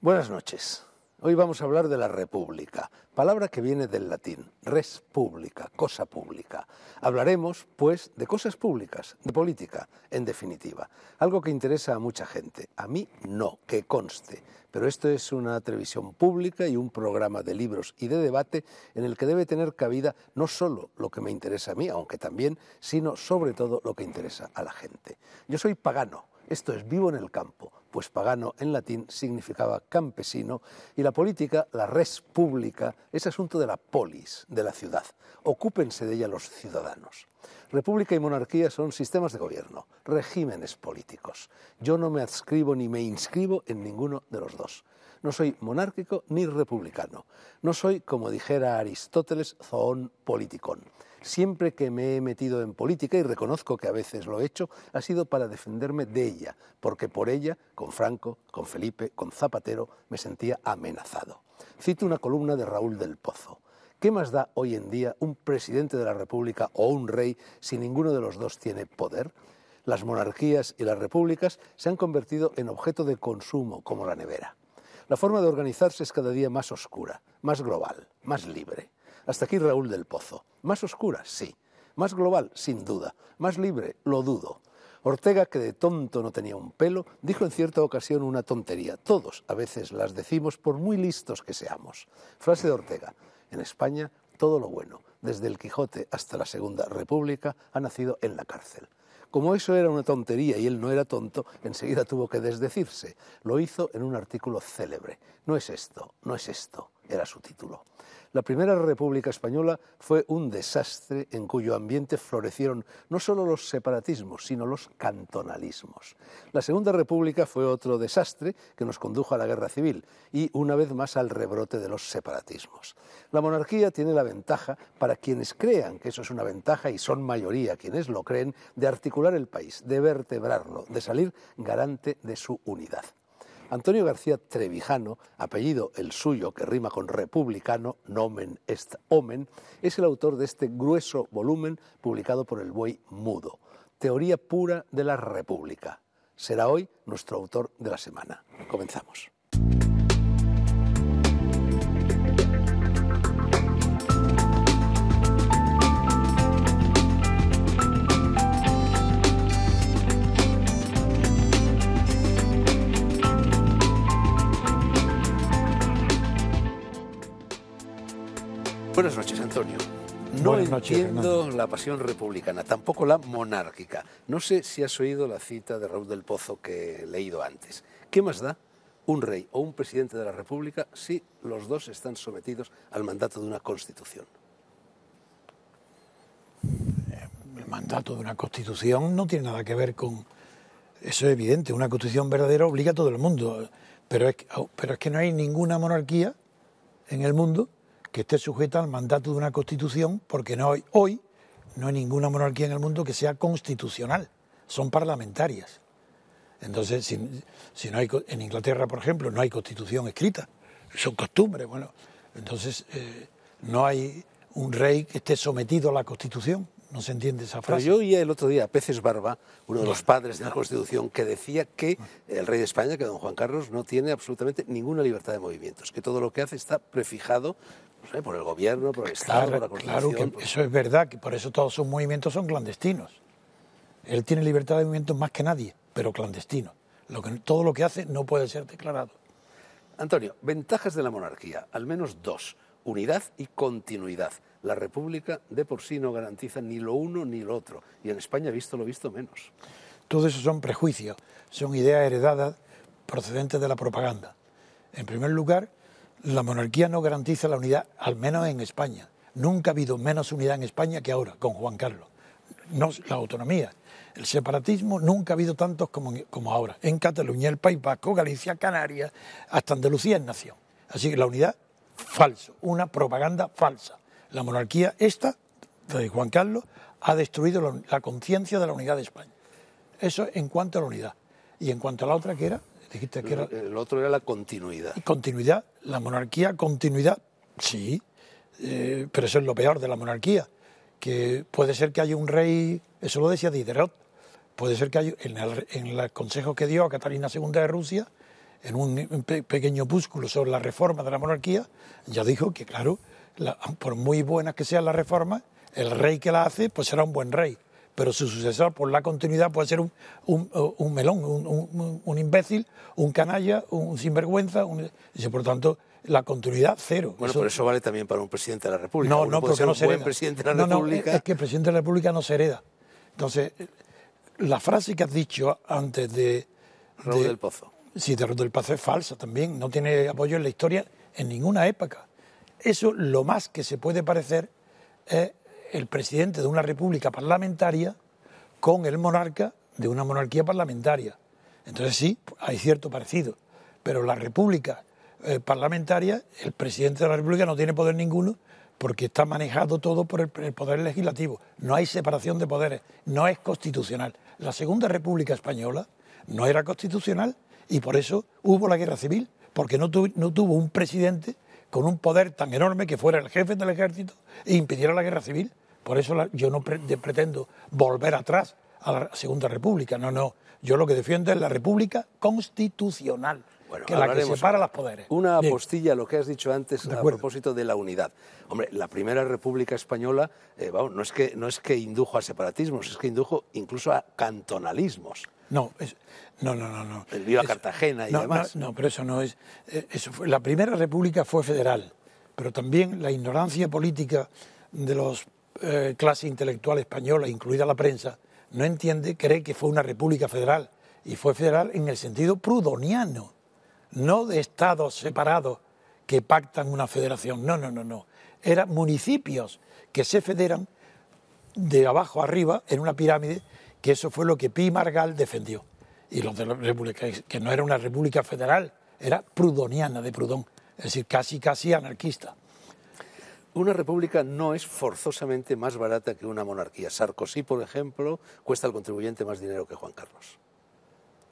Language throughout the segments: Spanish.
Buenas noches. Hoy vamos a hablar de la república, palabra que viene del latín, res pública, cosa pública. Hablaremos, pues, de cosas públicas, de política, en definitiva, algo que interesa a mucha gente. A mí no, que conste, pero esto es una televisión pública y un programa de libros y de debate en el que debe tener cabida no solo lo que me interesa a mí, aunque también, sino sobre todo lo que interesa a la gente. Yo soy pagano, esto es vivo en el campo pues pagano en latín significaba campesino, y la política, la res pública, es asunto de la polis, de la ciudad. Ocúpense de ella los ciudadanos. República y monarquía son sistemas de gobierno, regímenes políticos. Yo no me adscribo ni me inscribo en ninguno de los dos. No soy monárquico ni republicano. No soy, como dijera Aristóteles, zoón politicón. Siempre que me he metido en política, y reconozco que a veces lo he hecho, ha sido para defenderme de ella, porque por ella, con Franco, con Felipe, con Zapatero, me sentía amenazado. Cito una columna de Raúl del Pozo. ¿Qué más da hoy en día un presidente de la República o un rey si ninguno de los dos tiene poder? Las monarquías y las repúblicas se han convertido en objeto de consumo, como la nevera. La forma de organizarse es cada día más oscura, más global, más libre. Hasta aquí Raúl del Pozo. Más oscura, sí. Más global, sin duda. Más libre, lo dudo. Ortega, que de tonto no tenía un pelo, dijo en cierta ocasión una tontería. Todos a veces las decimos por muy listos que seamos. Frase de Ortega. En España, todo lo bueno, desde el Quijote hasta la Segunda República, ha nacido en la cárcel. Como eso era una tontería y él no era tonto, enseguida tuvo que desdecirse. Lo hizo en un artículo célebre. No es esto, no es esto, era su título la Primera República Española fue un desastre en cuyo ambiente florecieron no solo los separatismos, sino los cantonalismos. La Segunda República fue otro desastre que nos condujo a la Guerra Civil y una vez más al rebrote de los separatismos. La monarquía tiene la ventaja, para quienes crean que eso es una ventaja y son mayoría quienes lo creen, de articular el país, de vertebrarlo, de salir garante de su unidad. Antonio García Trevijano, apellido el suyo que rima con republicano, nomen est omen, es el autor de este grueso volumen publicado por el Buey Mudo, Teoría pura de la República. Será hoy nuestro autor de la semana. Comenzamos. Buenas noches, Antonio. No entiendo la pasión republicana, tampoco la monárquica. No sé si has oído la cita de Raúl del Pozo que he leído antes. ¿Qué más da un rey o un presidente de la República si los dos están sometidos al mandato de una constitución? El mandato de una constitución no tiene nada que ver con... Eso es evidente, una constitución verdadera obliga a todo el mundo, pero oh, pero es que no hay ninguna monarquía en el mundo que esté sujeta al mandato de una constitución, porque no hay, hoy no hay ninguna monarquía en el mundo que sea constitucional, son parlamentarias. Entonces, si, no hay, en Inglaterra, por ejemplo, no hay constitución escrita, son costumbres, bueno, entonces eh, no hay un rey que esté sometido a la Constitución. No se entiende esa frase. Pero yo oía el otro día a Peces Barba, uno de los padres de la Constitución, que decía que el rey de España, que don Juan Carlos, no tiene absolutamente ninguna libertad de movimientos, que todo lo que hace está prefijado por el gobierno, por el Estado, claro, por la Constitución. que eso es verdad, que por eso todos sus movimientos son clandestinos. Él tiene libertad de movimiento más que nadie, pero clandestino. todo lo que hace no puede ser declarado. Antonio, ventajas de la monarquía, al menos dos, unidad y continuidad. La República de por sí no garantiza ni lo uno ni lo otro, y en España visto lo visto menos. Todo eso son prejuicios, son ideas heredadas procedentes de la propaganda. En primer lugar, la monarquía no garantiza la unidad, al menos en España. Nunca ha habido menos unidad en España que ahora, con Juan Carlos. No, la autonomía. El separatismo nunca ha habido tantos como, ahora. En Cataluña, el País Vasco, Galicia, Canarias, hasta Andalucía es nación. Así que la unidad, falso. Una propaganda falsa. La monarquía esta, de Juan Carlos, ha destruido la, la conciencia de la unidad de España. Eso en cuanto a la unidad. Y en cuanto a la otra, que era que El otro era la continuidad. Continuidad, la monarquía, continuidad, sí, eh, pero eso es lo peor de la monarquía, que puede ser que haya un rey, eso lo decía Diderot, puede ser que haya, en el, en consejo que dio a Catalina II de Rusia, en un pequeño púsculo sobre la reforma de la monarquía, ya dijo que, claro, por muy buenas que sean la reforma, el rey que la hace, pues será un buen rey pero su sucesor, por la continuidad, puede ser un, un, uh, melón, un, imbécil, un canalla, un sinvergüenza, y por tanto la continuidad cero. Bueno, pero eso vale también para un presidente de la República. No, no, porque no se hereda. Presidente de la República. No, es que el presidente de la República no se hereda. Entonces, la frase que has dicho antes de... Raúl del Pozo. Sí, de Raúl del Pozo es falsa también. No tiene apoyo en la historia en ninguna época. Eso lo más que se puede parecer es el presidente de una república parlamentaria con el monarca de una monarquía parlamentaria. Entonces sí, hay cierto parecido, pero la república eh, parlamentaria, el presidente de la república no tiene poder ninguno porque está manejado todo por el, poder legislativo. No hay separación de poderes, no es constitucional. La segunda república española no era constitucional y por eso hubo la guerra civil, porque no tuvo un presidente con un poder tan enorme que fuera el jefe del ejército e impidiera la guerra civil. Por eso yo no pretendo volver atrás a la Segunda República. No, no. Yo lo que defiendo es la República constitucional, que es la que separa los poderes. Una apostilla a lo que has dicho antes a propósito de la unidad. Hombre, la Primera República Española, eh, no es, que, no es que indujo a separatismos, es que indujo incluso a cantonalismos. No, no, no, no, El viva Cartagena y demás. No, pero eso no es. Eh, eso la primera república fue federal, pero también la ignorancia política de los eh, clase intelectual española, incluida la prensa, no entiende, cree que fue una república federal y fue federal en el sentido prudoniano, no de estados separados que pactan una federación. No, no, no, no. Eran municipios que se federan de abajo arriba en una pirámide que eso fue lo que Pi Margal defendió. Y los de la República, que no era una república federal, era prudoniana de Prudón, es decir, casi, casi anarquista. Una república no es forzosamente más barata que una monarquía. Sarkozy, por ejemplo, cuesta al contribuyente más dinero que Juan Carlos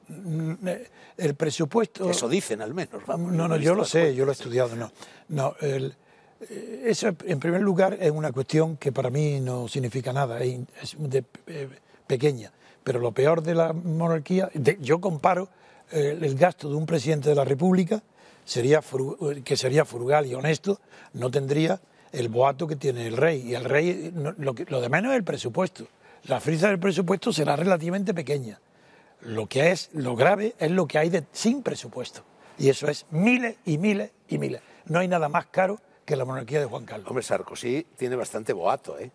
mm, eh, el presupuesto. Eso dicen al menos. no, no, yo lo sé, pues. yo lo he estudiado, no. No, eh, eso en primer lugar es una cuestión que para mí no significa nada, es eh, pequeña. Pero lo peor de la monarquía, yo comparo eh, el gasto de un presidente de la República, sería eh, que sería frugal y honesto, no tendría el boato que tiene el rey. Y el rey, lo, de menos es el presupuesto. La frisa del presupuesto será relativamente pequeña. Lo que es, lo grave es lo que hay de, sin presupuesto. Y eso es miles y miles y miles. No hay nada más caro que la monarquía de Juan Carlos. Hombre, Sarkozy tiene bastante boato, ¿eh?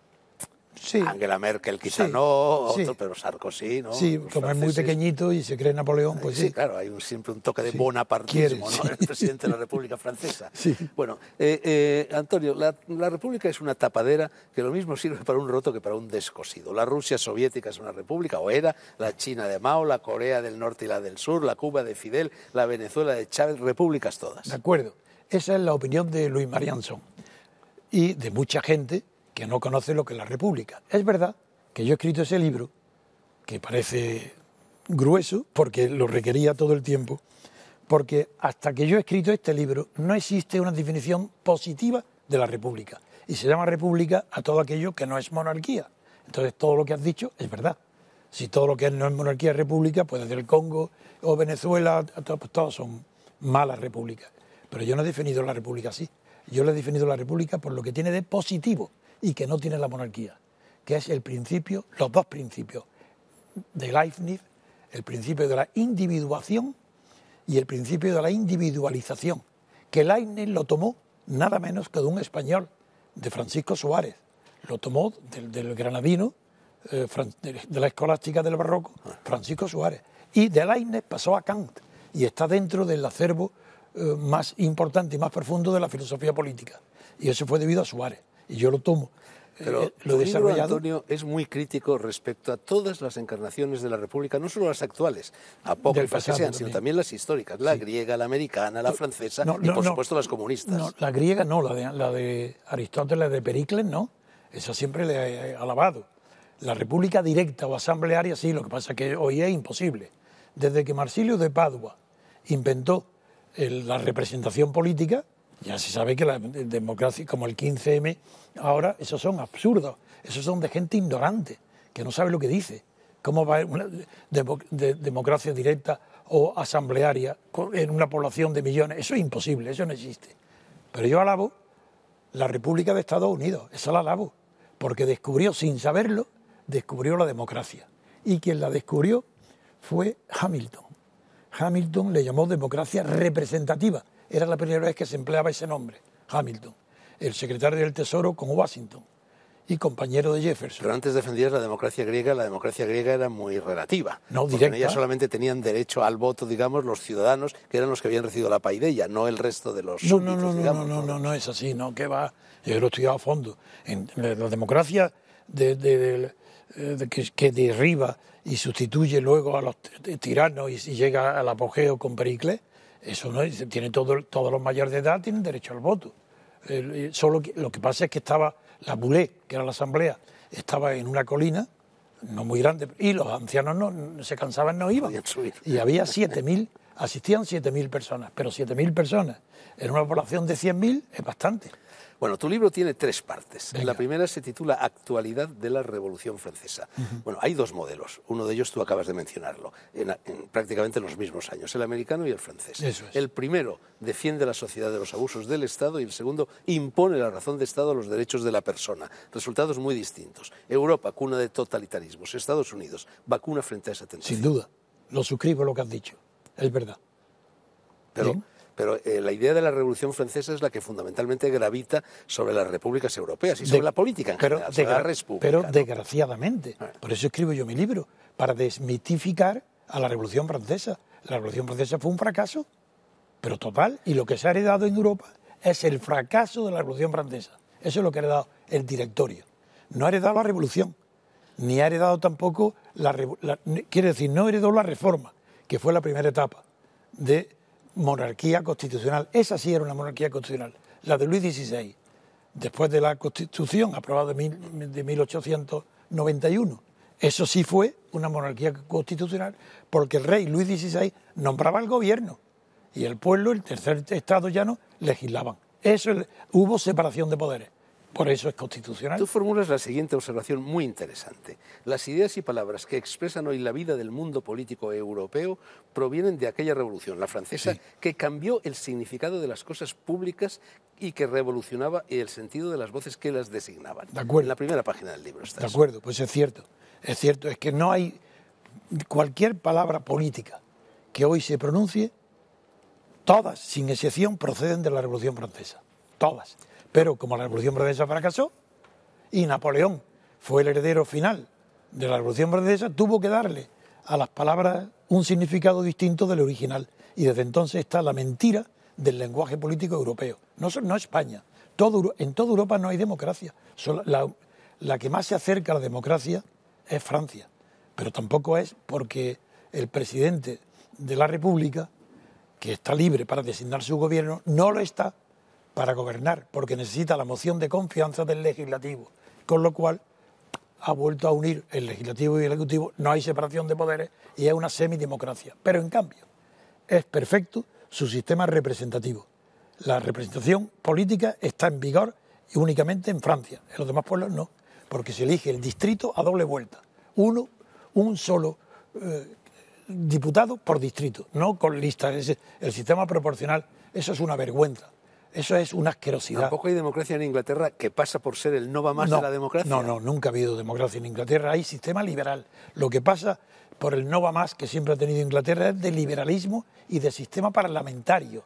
Sí. Angela Merkel quizá no, pero Sarkozy, ¿no? Sí, como es muy pequeñito y se cree Napoleón, pues sí. claro, hay siempre un toque de bonapartismo, El presidente de la República Francesa. Bueno, eh, eh, Antonio, la, la, República es una tapadera que lo mismo sirve para un roto que para un descosido. La Rusia soviética es una república, o era, la China de Mao, la Corea del Norte y la del Sur, la Cuba de Fidel, la Venezuela de Chávez, repúblicas todas. De acuerdo. Esa es la opinión de Luis Marianzón y de mucha gente que no conoce lo que es la República. Es verdad que yo he escrito ese libro, que parece grueso, porque lo requería todo el tiempo, porque hasta que yo he escrito este libro no existe una definición positiva de la República. Y se llama República a todo aquello que no es monarquía. Entonces todo lo que has dicho es verdad. Si todo lo que no es monarquía es república, pues desde el Congo o Venezuela, pues todos son malas repúblicas. Pero yo no he definido la república así. Yo le he definido la república por lo que tiene de positivo y que no tiene la monarquía, que es el principio, los dos principios de Leibniz, el principio de la individuación y el principio de la individualización, que Leibniz lo tomó nada menos que de un español, de Francisco Suárez, lo tomó del, granadino, eh, de la escolástica del barroco, Francisco Suárez, y de Leibniz pasó a Kant, y está dentro del acervo eh, más importante y más profundo de la filosofía política, y eso fue debido a Suárez y yo lo tomo. Pero eh, lo Antonio es muy crítico respecto a todas las encarnaciones de la República, no solo las actuales, poco que sean, sino también las históricas, la griega, la americana, la francesa y por supuesto las comunistas. la griega no, la de, la de Aristóteles, de Pericles no, esa siempre le he alabado. La República directa o asamblearia sí, lo que pasa es que hoy es imposible. Desde que Marsilio de Padua inventó la representación política, ya se sabe que la democracia, como el 15M, ahora esos son absurdos, esos son de gente ignorante, que no sabe lo que dice. ¿Cómo va una democracia directa o asamblearia en una población de millones? Eso es imposible, eso no existe. Pero yo alabo la República de Estados Unidos, esa la alabo, porque descubrió, sin saberlo, descubrió la democracia. Y quien la descubrió fue Hamilton. Hamilton le llamó democracia representativa, era la primera vez que se empleaba ese nombre, Hamilton, el secretario del Tesoro con Washington y compañero de Jefferson. Pero antes defendías la democracia griega, la democracia griega era muy relativa. No, directa. Porque ella solamente tenían derecho al voto, digamos, los ciudadanos, que eran los que habían recibido la paideia, no el resto de los no, no, no, no, no, no, no, es así, no, que va, yo lo he estudiado a fondo. En la democracia de, que, derriba y sustituye luego a los tiranos y, y llega al apogeo con Pericles, eso no tiene todos los mayores de edad tienen derecho al voto. Eh, solo lo que pasa es que estaba la bulé, que era la asamblea, estaba en una colina, no muy grande, y los ancianos no, se cansaban, no iban. Y había 7.000, asistían 7.000 personas, pero 7.000 personas en una población de 100.000 es bastante. Bueno, tu libro tiene tres partes. La primera se titula Actualidad de la Revolución Francesa. Bueno, hay dos modelos. Uno de ellos tú acabas de mencionarlo, en, en prácticamente los mismos años, el americano y el francés. El primero defiende la sociedad de los abusos del Estado y el segundo impone la razón de Estado a los derechos de la persona. Resultados muy distintos. Europa, cuna de totalitarismos. Estados Unidos, vacuna frente a esa tensión. Sin duda. Lo suscribo lo que has dicho. Es verdad. Pero, pero eh, la idea de la Revolución Francesa es la que fundamentalmente gravita sobre las repúblicas europeas y sobre la política en general, Pero desgraciadamente, ah. por eso escribo yo mi libro, para desmitificar a la Revolución Francesa. La Revolución Francesa fue un fracaso, pero total, y lo que se ha heredado en Europa es el fracaso de la Revolución Francesa. Eso es lo que ha heredado el directorio. No ha heredado la revolución, ni ha heredado tampoco la, la quiere decir, no heredó la reforma, que fue la primera etapa de monarquía constitucional. Esa sí era una monarquía constitucional, la de Luis XVI, después de la Constitución aprobada de 1891. Eso sí fue una monarquía constitucional porque el rey Luis XVI nombraba al gobierno y el pueblo, el tercer estado llano, legislaban. Eso hubo separación de poderes. Por eso es constitucional. Tú formulas la siguiente observación muy interesante. Las ideas y palabras que expresan hoy la vida del mundo político europeo provienen de aquella revolución, la francesa, que cambió el significado de las cosas públicas y que revolucionaba el sentido de las voces que las designaban. De acuerdo. En la primera página del libro está. De acuerdo, pues es cierto. Es cierto, es que no hay cualquier palabra política que hoy se pronuncie, todas, sin excepción, proceden de la Revolución Francesa. Todas. Pero como la Revolución Francesa fracasó y Napoleón fue el heredero final de la Revolución Francesa, tuvo que darle a las palabras un significado distinto del original. Y desde entonces está la mentira del lenguaje político europeo. No, no España. en toda Europa no hay democracia. la que más se acerca a la democracia es Francia. Pero tampoco es porque el presidente de la República, que está libre para designar su gobierno, no lo está para gobernar, porque necesita la moción de confianza del legislativo, con lo cual ha vuelto a unir el legislativo y el ejecutivo, no hay separación de poderes y es una semidemocracia. Pero en cambio, es perfecto su sistema representativo. La representación política está en vigor y únicamente en Francia, en los demás pueblos no, porque se elige el distrito a doble vuelta, uno, un solo eh, diputado por distrito, no con listas, el sistema proporcional, eso es una vergüenza. Eso es una asquerosidad. Tampoco hay democracia en Inglaterra que pasa por ser el no va más de la democracia. No, no, nunca ha habido democracia en Inglaterra. Hay sistema liberal. Lo que pasa por el no va más que siempre ha tenido Inglaterra es de liberalismo y de sistema parlamentario.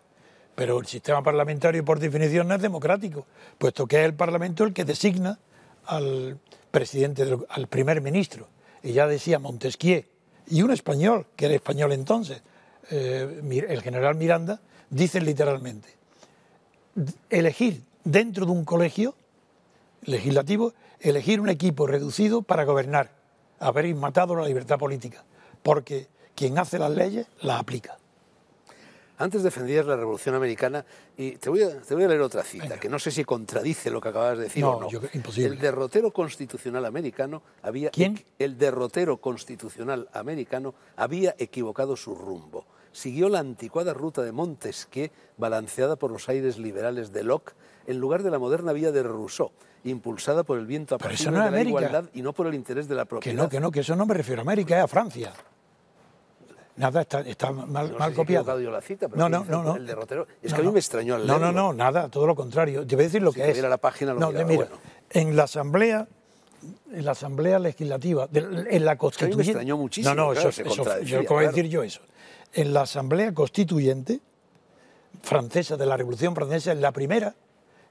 Pero el sistema parlamentario, por definición, no es democrático, puesto que es el Parlamento el que designa al presidente, al primer ministro. Y ya decía Montesquieu, y un español, que era español entonces, eh, el general Miranda, dice literalmente, elegir dentro de un colegio legislativo, elegir un equipo reducido para gobernar. haber matado la libertad política, porque quien hace las leyes las aplica. Antes defendías la Revolución Americana y te voy a, leer otra cita, que no sé si contradice lo que acabas de decir o no. imposible. El derrotero constitucional americano había... El derrotero constitucional americano había equivocado su rumbo siguió la anticuada ruta de Montesquieu, balanceada por los aires liberales de Locke, en lugar de la moderna vía de Rousseau, impulsada por el viento eso no de la América. igualdad y no por el interés de la propiedad. Que no, que no, que eso no me refiero a América, es a Francia. Nada, está, mal, copiado. la cita, no, no, no, no, Es que a mí me extrañó al No, no, no, nada, todo lo contrario. Te voy a decir lo que es. la página lo no, mira, en la asamblea en la asamblea legislativa, en la Constitución... me extrañó muchísimo. No, no, eso, yo, ¿cómo decir yo eso? en la Asamblea Constituyente francesa de la Revolución Francesa, en la primera,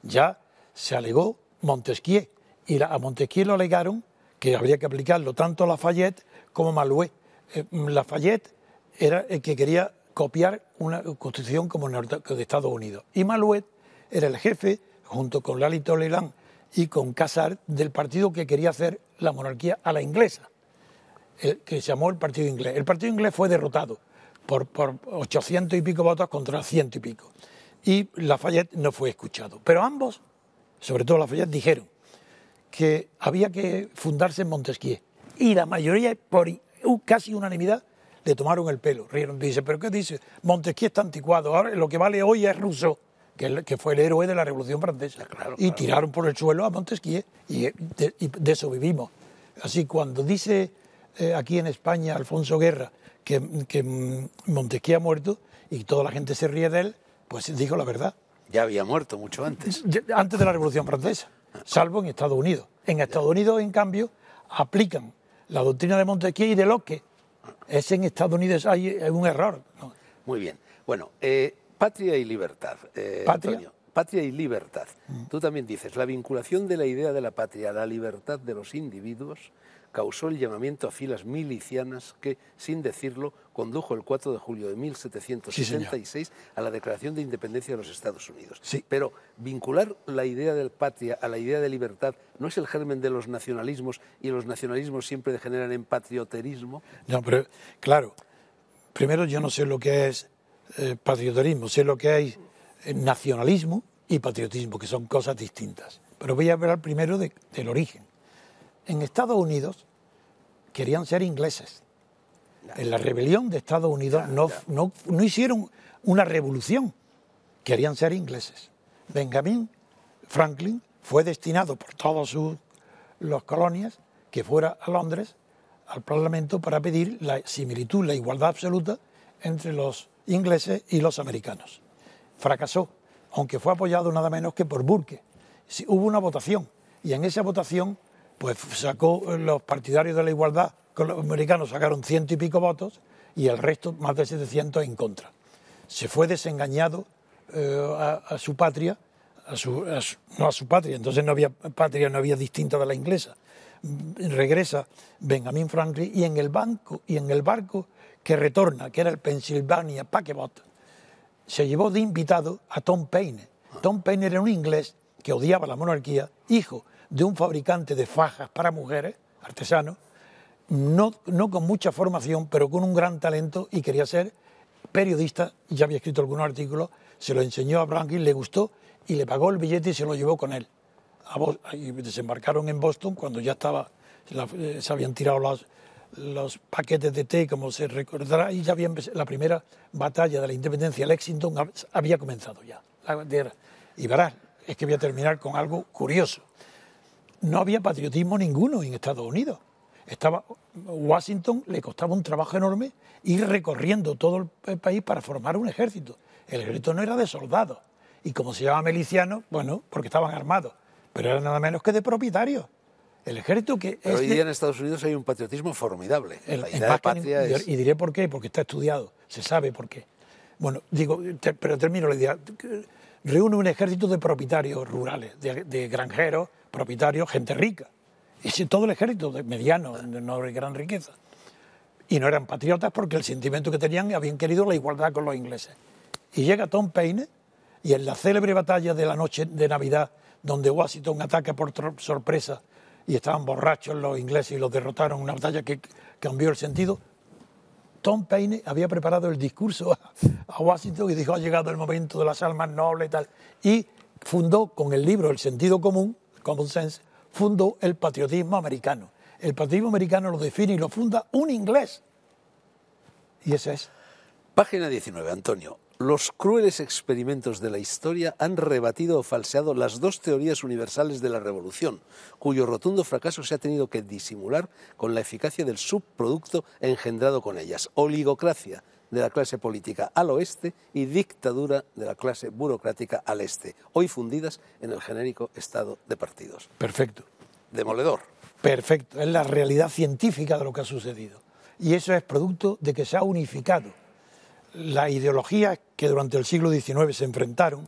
ya se alegó Montesquieu. Y a Montesquieu lo alegaron que habría que aplicarlo tanto a Lafayette como Malouet. Eh, Lafayette era el que quería copiar una constitución como de Estados Unidos. Y Malouet era el jefe, junto con Lali Tolelan y con Casar, del partido que quería hacer la monarquía a la inglesa, que se llamó el Partido Inglés. El Partido Inglés fue derrotado por, por 800 y pico votos contra ciento y pico. Y Lafayette no fue escuchado. Pero ambos, sobre todo Lafayette, dijeron que había que fundarse en Montesquieu. Y la mayoría, por casi unanimidad, le tomaron el pelo. Rieron, dice, ¿pero qué dice? Montesquieu está anticuado, ahora lo que vale hoy es ruso, que, fue el héroe de la Revolución Francesa. Ah, claro, y tiraron por el suelo a Montesquieu y eh, de, eso vivimos. Así cuando dice eh, aquí en España Alfonso Guerra, que, que ha muerto y toda la gente se ríe de él, pues dijo la verdad. Ya había muerto mucho antes. Antes de la Revolución Francesa, salvo en Estados Unidos. En Estados Unidos, en cambio, aplican la doctrina de Montesquieu y de Locke. Es en Estados Unidos hay un error. Muy bien. Bueno, eh, patria y libertad. Eh, patria. y libertad. Mm. Tú también dices, la vinculación de la idea de la patria a la libertad de los individuos causó el llamamiento a filas milicianas que, sin decirlo, condujo el 4 de julio de 1766 a la Declaración de Independencia de los Estados Unidos. Sí. Pero vincular la idea del patria a la idea de libertad no es el germen de los nacionalismos y los nacionalismos siempre degeneran en patrioterismo. No, pero claro, primero yo no sé lo que es eh, patrioterismo, sé lo que es eh, nacionalismo y patriotismo, que son cosas distintas. Pero voy a hablar primero del origen en Estados Unidos querían ser ingleses. En la rebelión de Estados Unidos no, hicieron una revolución, querían ser ingleses. Benjamin Franklin fue destinado por todas las colonias que fuera a Londres al Parlamento para pedir la similitud, la igualdad absoluta entre los ingleses y los americanos. Fracasó, aunque fue apoyado nada menos que por Burke. hubo una votación y en esa votación pues sacó eh, los partidarios de la igualdad, con los americanos sacaron ciento y pico votos y el resto, más de 700, en contra. Se fue desengañado eh, a, su patria, a no a su patria, entonces no había patria, no había distinta de la inglesa. Mm, regresa Benjamin Franklin y en el banco y en el barco que retorna, que era el Pennsylvania Packet, se llevó de invitado a Tom Paine. Ah. Tom Paine era un inglés que odiaba la monarquía, hijo de un fabricante de fajas para mujeres, artesano, no, con mucha formación, pero con un gran talento y quería ser periodista, ya había escrito algunos artículos, se lo enseñó a Brankin le gustó y le pagó el billete y se lo llevó con él. y desembarcaron en Boston cuando ya estaba, eh, se habían tirado los, paquetes de té, como se recordará, y ya había la primera batalla de la independencia, Lexington, había comenzado ya. y verás, es que voy a terminar con algo curioso no había patriotismo ninguno en Estados Unidos. Estaba, Washington le costaba un trabajo enorme ir recorriendo todo el país para formar un ejército. El ejército no era de soldados. Y como se llamaba miliciano, bueno, porque estaban armados, pero era nada menos que de propietarios. El ejército que... hoy día en Estados Unidos hay un patriotismo formidable. Y diré por qué, porque está estudiado, se sabe por qué. Bueno, digo, pero termino la idea. Reúne un ejército de propietarios rurales, de granjeros, propietarios, gente rica. Y todo el ejército de mediano, no de gran riqueza. Y no eran patriotas porque el sentimiento que tenían habían querido la igualdad con los ingleses. Y llega Tom Paine y en la célebre batalla de la noche de Navidad, donde Washington ataca por sorpresa y estaban borrachos los ingleses y los derrotaron, una batalla que cambió el sentido, Tom Paine había preparado el discurso a, a Washington y dijo, ha llegado el momento de las almas nobles y tal. Y fundó con el libro El sentido común Common Sense, fundó el patriotismo americano. El patriotismo americano lo define y lo funda un inglés. Y ese es. Página 19, Antonio. Los crueles experimentos de la historia han rebatido o falseado las dos teorías universales de la revolución, cuyo rotundo fracaso se ha tenido que disimular con la eficacia del subproducto engendrado con ellas, oligocracia, de la clase política al oeste y dictadura de la clase burocrática al este, hoy fundidas en el genérico estado de partidos. Perfecto. Demoledor. Perfecto, es la realidad científica de lo que ha sucedido. Y eso es producto de que se ha unificado. Las ideologías que durante el siglo XIX se enfrentaron,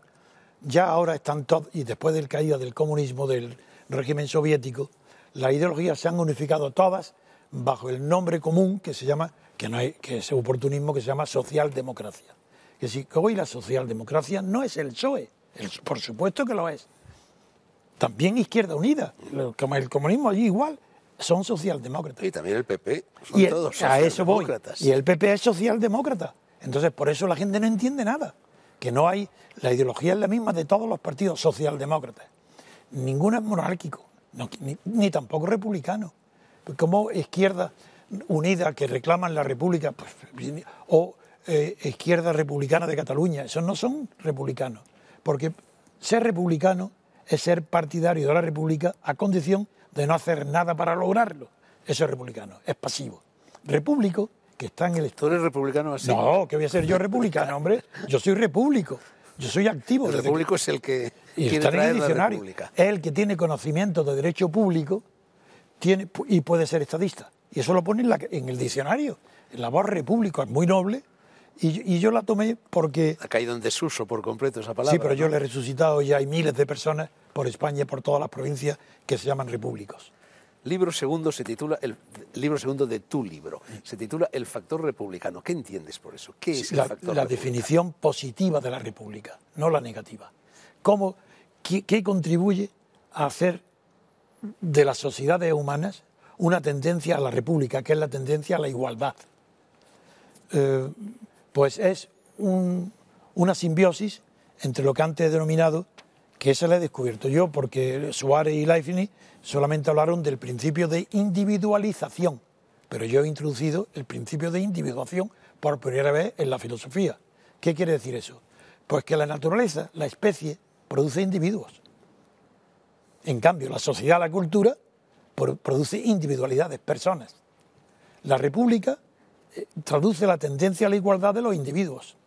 ya ahora están todas, y después del caída del comunismo, del régimen soviético, las ideologías se han unificado todas bajo el nombre común que se llama que, no hay, que ese oportunismo que se llama socialdemocracia. Que si hoy la socialdemocracia no es el PSOE, por supuesto que lo es. También Izquierda Unida, como el comunismo allí igual, son socialdemócratas. Y también el PP, son y todos socialdemócratas... Y el PP es socialdemócrata. Entonces, por eso la gente no entiende nada. Que no hay, la ideología es la misma de todos los partidos socialdemócratas. Ninguno es monárquico, ni, tampoco republicano. Pues, como izquierda Unida que reclaman la República pues, o eh, Izquierda Republicana de Cataluña. Esos no son republicanos, porque ser republicano es ser partidario de la República a condición de no hacer nada para lograrlo. Eso es republicano, es pasivo. Repúblico, que está en el... ¿Tú eres republicano así? No, que voy a ser yo republicano, hombre. Yo soy repúblico. Yo soy activo. El repúblico es el que el que tiene conocimiento de derecho público tiene, y puede ser estadista. Y eso lo pone en, el diccionario, la voz república, es muy noble. Y, yo la tomé porque... Ha caído en desuso por completo esa palabra. Sí, pero yo la he resucitado y hay miles de personas por España y por todas las provincias que se llaman repúblicos. Libro segundo se titula, el libro segundo de tu libro, se titula El factor republicano. ¿Qué entiendes por eso? ¿Qué es la, el factor La definición positiva de la república, no la negativa. qué contribuye a hacer de las sociedades humanas una tendencia a la república, que es la tendencia a la igualdad. Eh, pues es una simbiosis entre lo que antes he denominado, que esa la he descubierto yo, porque Suárez y Leibniz solamente hablaron del principio de individualización, pero yo he introducido el principio de individuación por primera vez en la filosofía. ¿Qué quiere decir eso? Pues que la naturaleza, la especie, produce individuos. En cambio, la sociedad, la cultura, produce individualidades, personas. La República eh, traduce la tendencia a la igualdad de los individuos.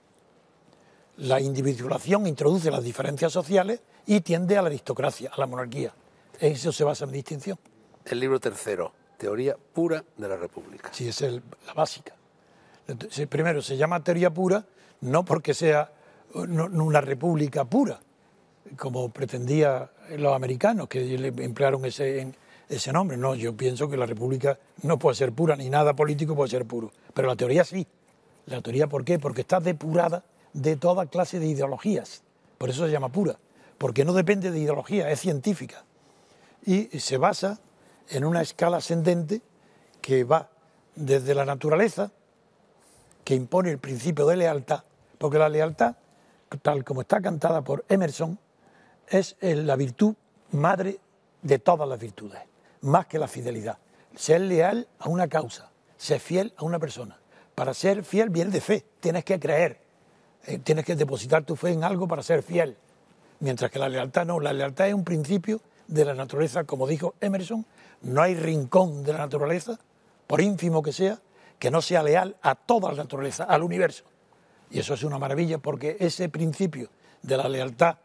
La individuación introduce las diferencias sociales y tiende a la aristocracia, a la monarquía. ¿En Eso se basa en distinción. El libro tercero, Teoría pura de la República. Sí, es la básica. primero, se llama teoría pura no porque sea eh, una república pura, como pretendían los americanos, que emplearon ese, ese nombre. No, yo pienso que la República no puede ser pura, ni nada político puede ser puro. Pero la teoría sí. ¿La teoría por qué? Porque está depurada de toda clase de ideologías. Por eso se llama pura. Porque no depende de ideología, es científica. Y se basa en una escala ascendente que va desde la naturaleza, que impone el principio de lealtad, porque la lealtad, tal como está cantada por Emerson, es eh, la virtud madre de todas las virtudes más que la fidelidad. Ser leal a una causa, ser fiel a una persona. Para ser fiel viene de fe, tienes que creer, eh, tienes que depositar tu fe en algo para ser fiel. Mientras que la lealtad no, la lealtad es un principio de la naturaleza, como dijo Emerson, no hay rincón de la naturaleza, por ínfimo que sea, que no sea leal a toda la naturaleza, al universo. Y eso es una maravilla porque ese principio de la lealtad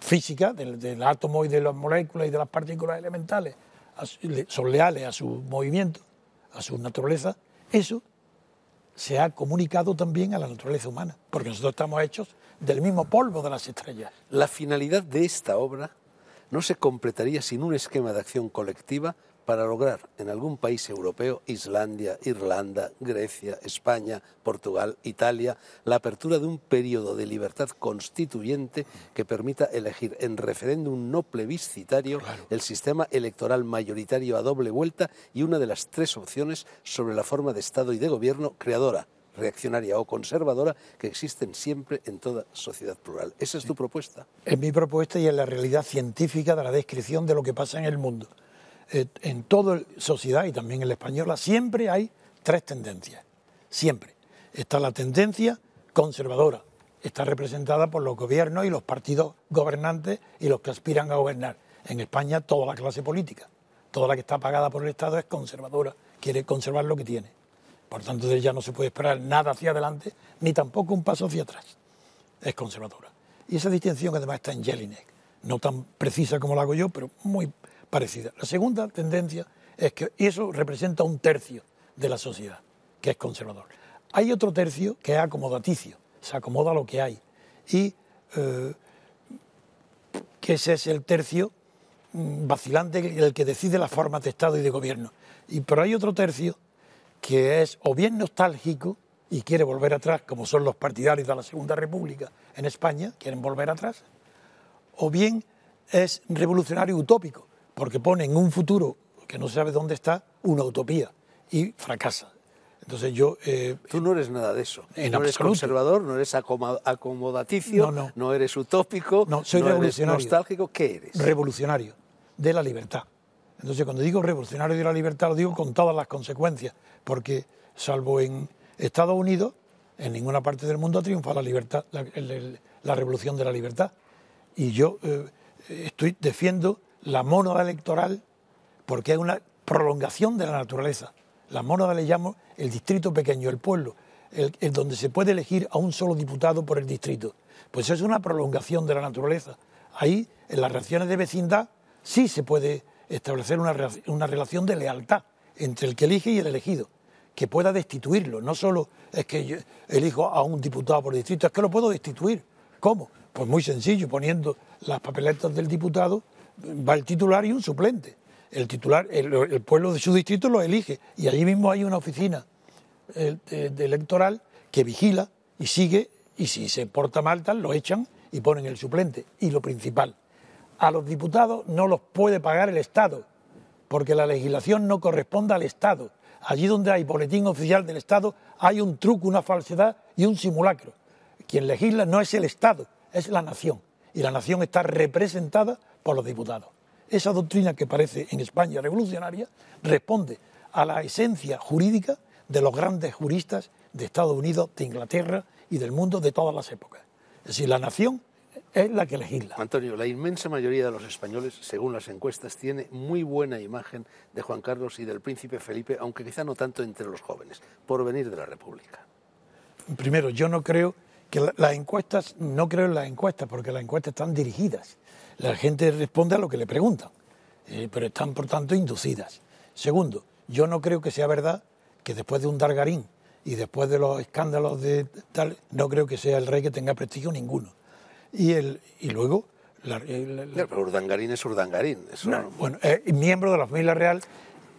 física, del átomo y de las moléculas y de las partículas elementales, son leales a su movimiento, a su naturaleza, eso se ha comunicado también a la naturaleza humana, porque nosotros estamos hechos del mismo polvo de las estrellas. La finalidad de esta obra no se completaría sin un esquema de acción colectiva para lograr en algún país europeo, Islandia, Irlanda, Grecia, España, Portugal, Italia, la apertura de un periodo de libertad constituyente que permita elegir en referéndum no plebiscitario el sistema electoral mayoritario a doble vuelta y una de las tres opciones sobre la forma de Estado y de gobierno creadora reaccionaria o conservadora que existen siempre en toda sociedad plural. ¿Esa es tu propuesta? Es mi propuesta y en la realidad científica de la descripción de lo que pasa en el mundo. Eh, en toda sociedad y también en la española, siempre hay tres tendencias. Siempre. Está la tendencia conservadora. Está representada por los gobiernos y los partidos gobernantes y los que aspiran a gobernar. En España toda la clase política, toda la que está pagada por el Estado es conservadora, quiere conservar lo que tiene. Por tanto, de ella no se puede esperar nada hacia adelante ni tampoco un paso hacia atrás. Es conservadora. Y esa distinción además está en Jelinek, no tan precisa como la hago yo, pero muy la segunda tendencia es que, eso representa un tercio de la sociedad, que es conservador. Hay otro tercio que es acomodaticio, se acomoda lo que hay. Y eh, que ese es el tercio mm, vacilante, el que decide las formas de Estado y de gobierno. Y, pero hay otro tercio que es o bien nostálgico y quiere volver atrás, como son los partidarios de la Segunda República en España, quieren volver atrás, o bien es revolucionario utópico, porque pone en un futuro que no se sabe dónde está una utopía y fracasa. Entonces yo... Eh, Tú no eres nada de eso. no eres conservador, no eres acomodaticio, no, eres utópico, no, soy revolucionario. Eres nostálgico. ¿Qué eres? Revolucionario de la libertad. Entonces cuando digo revolucionario de la libertad lo digo con todas las consecuencias, porque salvo en Estados Unidos, en ninguna parte del mundo triunfa la libertad, la, revolución de la libertad. Y yo eh, estoy defiendo la mónada electoral porque es una prolongación de la naturaleza. La mónada le llamo el distrito pequeño, el pueblo, el, donde se puede elegir a un solo diputado por el distrito. Pues es una prolongación de la naturaleza. Ahí, en las relaciones de vecindad, sí se puede establecer una, una relación de lealtad entre el que elige y el elegido, que pueda destituirlo. No solo es que yo elijo a un diputado por distrito, es que lo puedo destituir. ¿Cómo? Pues muy sencillo, poniendo las papeletas del diputado va el titular y un suplente. El titular, el, pueblo de su distrito lo elige y allí mismo hay una oficina electoral que vigila y sigue y si se porta mal lo echan y ponen el suplente. Y lo principal, a los diputados no los puede pagar el Estado porque la legislación no corresponde al Estado. Allí donde hay boletín oficial del Estado hay un truco, una falsedad y un simulacro. Quien legisla no es el Estado, es la nación y la nación está representada por los diputados. Esa doctrina que parece en España revolucionaria responde a la esencia jurídica de los grandes juristas de Estados Unidos, de Inglaterra y del mundo de todas las épocas. Es decir, la nación es la que legisla. Antonio, la inmensa mayoría de los españoles, según las encuestas, tiene muy buena imagen de Juan Carlos y del príncipe Felipe, aunque quizá no tanto entre los jóvenes, por venir de la República. Primero, yo no creo que las encuestas, no creo en las encuestas, porque las encuestas están dirigidas. La gente responde a lo que le preguntan, eh, pero están, por tanto, inducidas. Segundo, yo no creo que sea verdad que después de un Dargarín y después de los escándalos de tal, no creo que sea el rey que tenga prestigio ninguno. Y, el, y luego... Eh, Urdangarín es Urdangarín. Bueno, miembro de la familia real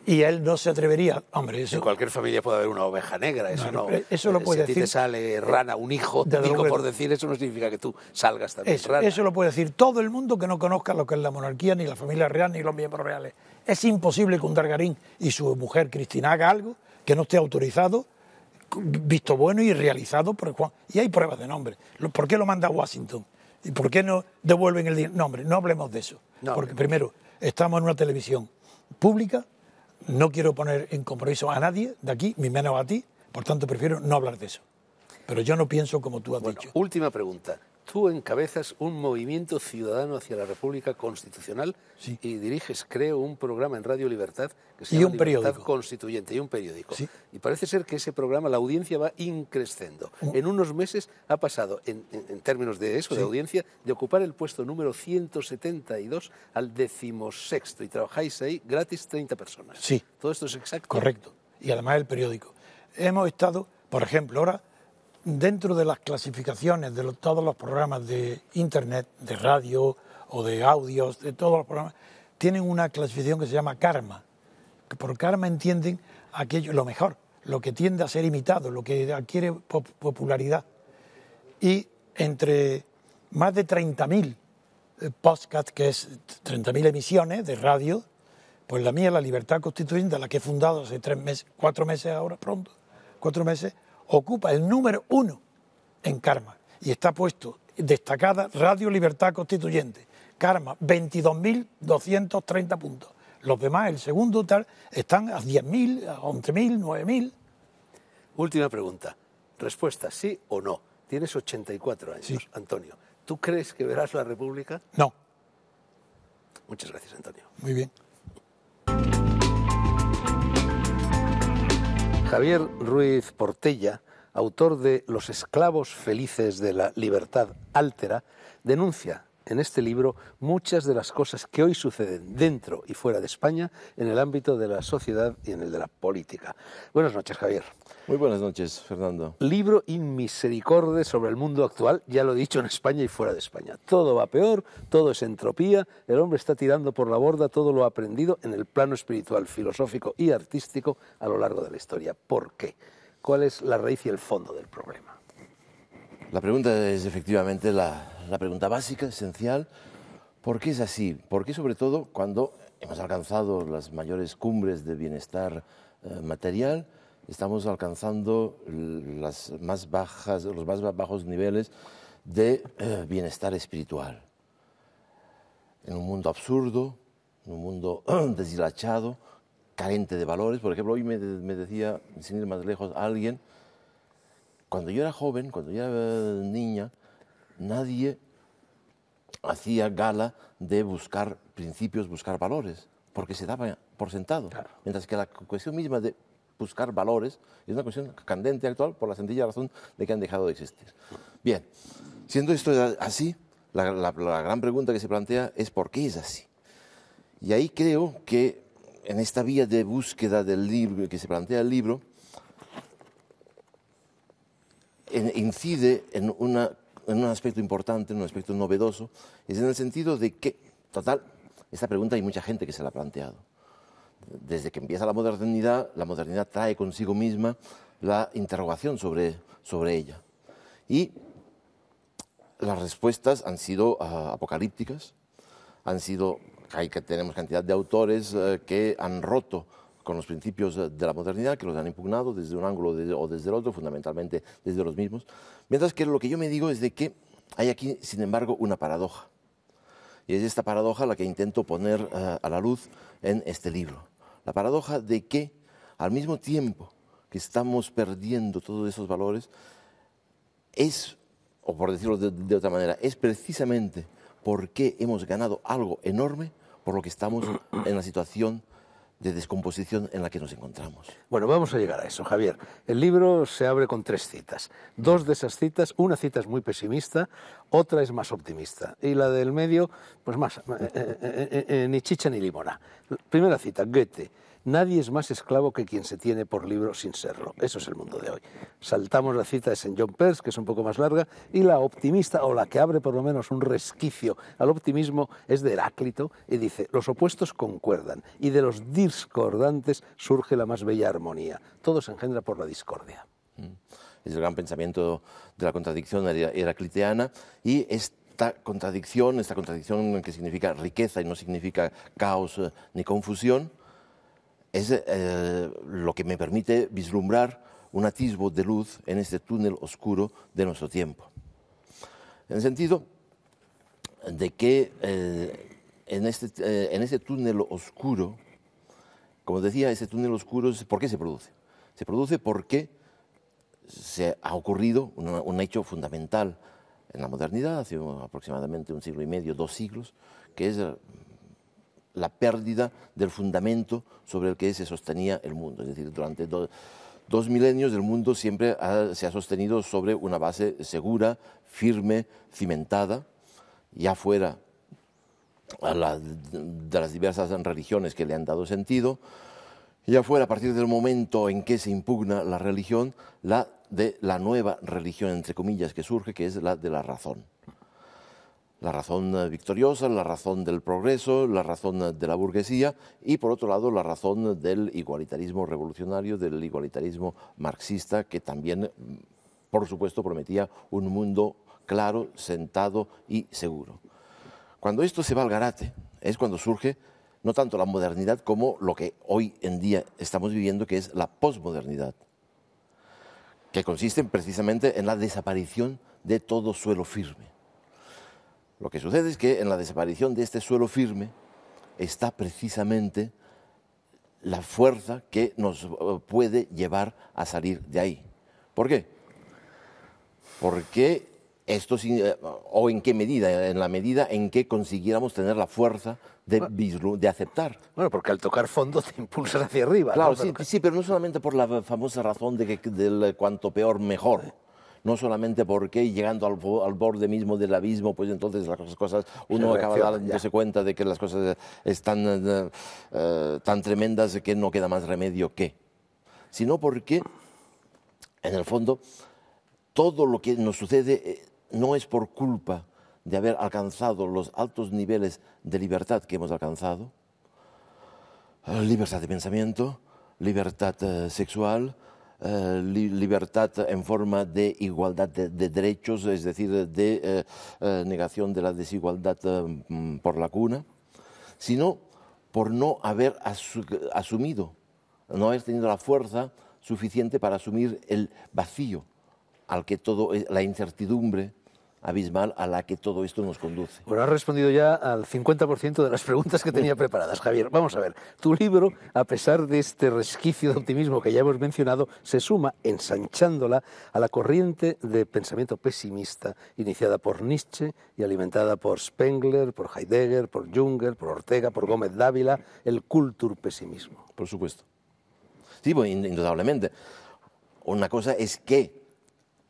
y él no se atrevería. Hombre, En cualquier familia puede haber una oveja negra, eso no. eso lo eh, puede si decir. te sale rana un hijo, digo por decir, eso no significa que tú salgas también eso, rana. Eso lo puede decir todo el mundo que no conozca lo que es la monarquía, ni la familia real, ni los miembros reales. Es imposible que un Dargarín y su mujer Cristina haga algo que no esté autorizado, visto bueno y realizado por Juan. Y hay pruebas de nombre. ¿Por qué lo manda a Washington? ¿Y por qué no devuelven el nombre? No, no hablemos de eso. porque primero, estamos en una televisión pública no quiero poner en compromiso a nadie de aquí, ni menos a ti, por tanto prefiero no hablar de eso. Pero yo no pienso como tú has dicho. Última pregunta. Tú encabezas un movimiento ciudadano hacia la República Constitucional y diriges, creo, un programa en Radio Libertad que se llama un Libertad Constituyente y un periódico. Y parece ser que ese programa, la audiencia va increciendo uh. En unos meses ha pasado, en, términos de eso, de audiencia, de ocupar el puesto número 172 al decimosexto. Y trabajáis ahí gratis 30 personas. Sí. Todo esto es exacto. Correcto. Y además el periódico. Hemos estado, por ejemplo, ahora dentro de las clasificaciones de todos los programas de Internet, de radio o de audios, de todos los programas, tienen una clasificación que se llama karma. por karma entienden aquello, lo mejor, lo que tiende a ser imitado, lo que adquiere popularidad. Y entre más de 30.000 eh, podcast, que es 30.000 emisiones de radio, pues la mía, La Libertad Constituyente, la que he fundado hace tres meses, cuatro meses ahora pronto, cuatro meses, ocupa el número uno en Karma y está puesto destacada Radio Libertad Constituyente. Karma, 22.230 puntos. Los demás, el segundo tal, están a 10.000, a 11.000, 9.000. Última pregunta. Respuesta, sí o no. Tienes 84 años, Antonio. ¿Tú crees que verás la República? No. Muchas gracias, Antonio. Muy bien. Javier Ruiz Portella, autor de Los esclavos felices de la libertad altera, denuncia en este libro muchas de las cosas que hoy suceden dentro y fuera de España en el ámbito de la sociedad y en el de la política. Buenas noches, Javier. Muy buenas noches, Fernando. Libro inmisericorde sobre el mundo actual, ya lo he dicho en España y fuera de España. Todo va peor, todo es entropía, el hombre está tirando por la borda todo lo aprendido en el plano espiritual, filosófico y artístico a lo largo de la historia. ¿Por qué? ¿Cuál es la raíz y el fondo del problema? La pregunta es efectivamente la, pregunta básica, esencial. ¿Por qué es así? ¿Por qué sobre todo cuando hemos alcanzado las mayores cumbres de bienestar eh, material? Estamos alcanzando los más bajos niveles de eh, bienestar espiritual. En un mundo absurdo, en un mundo deshilachado, carente de valores. Por ejemplo, hoy me, me decía, sin ir más lejos, alguien cuando yo era joven, cuando yo era niña, nadie hacía gala de buscar principios, buscar valores, porque se daba por sentado. Mientras que la cuestión misma de buscar valores es una cuestión candente actual por la sencilla razón de que han dejado de existir. Bien, siendo esto así, la, la gran pregunta que se plantea es por qué es así. Y ahí creo que en esta vía de búsqueda del libro que se plantea el libro, incide en, un aspecto importante, en un aspecto novedoso, es en el sentido de que, total, esta pregunta hay mucha gente que se la ha planteado. Desde que empieza la modernidad, la modernidad trae consigo misma la interrogación sobre, sobre ella. Y las respuestas han sido ah, apocalípticas, han sido, hay, tenemos cantidad de autores eh, que han roto con los principios de la modernidad que los han impugnado desde un ángulo o desde el otro, fundamentalmente desde los mismos. Mientras que lo que yo me digo es de que hay aquí, sin embargo, una paradoja. Y es esta paradoja la que intento poner eh, a la luz en este libro. La paradoja de que al mismo tiempo que estamos perdiendo todos esos valores, es, o por decirlo de, de otra manera, es precisamente porque hemos ganado algo enorme por lo que estamos en la situación de descomposición en la que nos encontramos. Bueno, vamos a llegar a eso, Javier. El libro se abre con tres citas. Dos de esas citas, una cita es muy pesimista, otra es más optimista. Y la del medio, pues más, eh, eh, eh, ni chicha ni limona. Primera cita, Goethe. Nadie es más esclavo que quien se tiene por libro sin serlo. Eso es el mundo de hoy. Saltamos la cita de St. John Peirce, que es un poco más larga, y la optimista, o la que abre por lo menos un resquicio al optimismo, es de Heráclito, y dice, los opuestos concuerdan, y de los discordantes surge la más bella armonía. Todo se engendra por la discordia. Mm. Es el gran pensamiento de la contradicción heracliteana, y esta contradicción, esta contradicción que significa riqueza y no significa caos eh, ni confusión, es eh, lo que me permite vislumbrar un atisbo de luz en este túnel oscuro de nuestro tiempo. En el sentido de que eh, este, eh, en, este, túnel oscuro, como decía, ese túnel oscuro, ¿por qué se produce? Se produce porque se ha ocurrido un, un hecho fundamental en la modernidad, hace aproximadamente un siglo y medio, dos siglos, que es la pérdida del fundamento sobre el que se sostenía el mundo. Es decir, durante dos milenios el mundo siempre se ha sostenido sobre una base segura, firme, cimentada, ya fuera de las diversas religiones que le han dado sentido, ya fuera a partir del momento en que se impugna la religión, la de la nueva religión, entre comillas, que surge, que es la de la razón la razón eh, victoriosa, la razón del progreso, la razón eh, de la burguesía y, por otro lado, la razón eh, del igualitarismo revolucionario, del igualitarismo marxista, que también, mm, por supuesto, prometía un mundo claro, sentado y seguro. Cuando esto se va al garate, es cuando surge no tanto la modernidad como lo que hoy en día estamos viviendo, que es la posmodernidad, que consiste precisamente en la desaparición de todo suelo firme lo que sucede es que en la desaparición de este suelo firme está precisamente la fuerza que nos eh, puede llevar a salir de ahí. ¿Por qué? Porque esto, eh, o en qué medida, en la medida en que consiguiéramos tener la fuerza de, aceptar. Bueno, porque al tocar fondo te impulsas hacia arriba. Claro, sí, sí, pero no solamente por la famosa razón de que del cuanto peor mejor, no solamente porque llegando al, borde mismo del abismo, pues entonces las cosas, uno acaba dándose cuenta de que las cosas eh, están eh, eh, tan tremendas que no queda más remedio que, sino porque, en el fondo, todo lo que nos sucede no es por culpa de haber alcanzado los altos niveles de libertad que hemos alcanzado, libertad de pensamiento, libertad sexual, eh, libertad en forma de igualdad de, derechos, es decir, de eh, eh, negación de la desigualdad mm, por la cuna, sino por no haber asumido, no haber tenido la fuerza suficiente para asumir el vacío al que todo la incertidumbre abismal a la que todo esto nos conduce. Bueno, has respondido ya al 50% de las preguntas que tenía preparadas, Javier. Vamos a ver, tu libro, a pesar de este resquicio de optimismo que ya hemos mencionado, se suma, ensanchándola, a la corriente de pensamiento pesimista iniciada por Nietzsche y alimentada por Spengler, por Heidegger, por Junger, por Ortega, por Gómez Dávila, el pesimismo. Por supuesto. Sí, indudablemente. Una cosa es que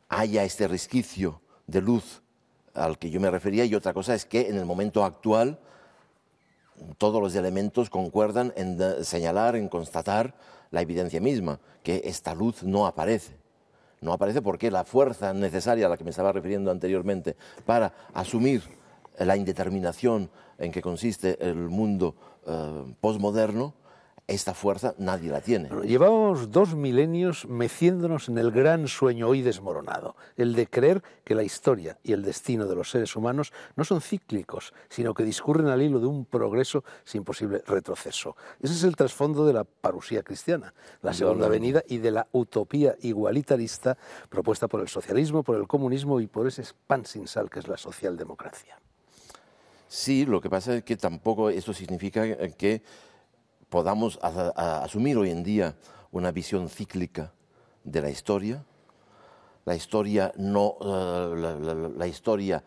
haya este resquicio de luz al que yo me refería y otra cosa es que en el momento actual todos los elementos concuerdan en señalar, en constatar la evidencia misma, que esta luz no aparece. No aparece porque la fuerza necesaria a la que me estaba refiriendo anteriormente para asumir la indeterminación en que consiste el mundo eh, posmoderno esta fuerza nadie la tiene. Llevamos dos milenios meciéndonos en el gran sueño hoy desmoronado, el de creer que la historia y el destino de los seres humanos no son cíclicos, sino que discurren al hilo de un progreso sin posible retroceso. Ese es el trasfondo de la parusía cristiana, la segunda venida y de la utopía igualitarista propuesta por el socialismo, por el comunismo y por ese pan sin sal que es la socialdemocracia. Sí, lo que pasa es que tampoco esto significa que podamos asumir hoy en día una visión cíclica de la historia. La historia no, eh, la, historia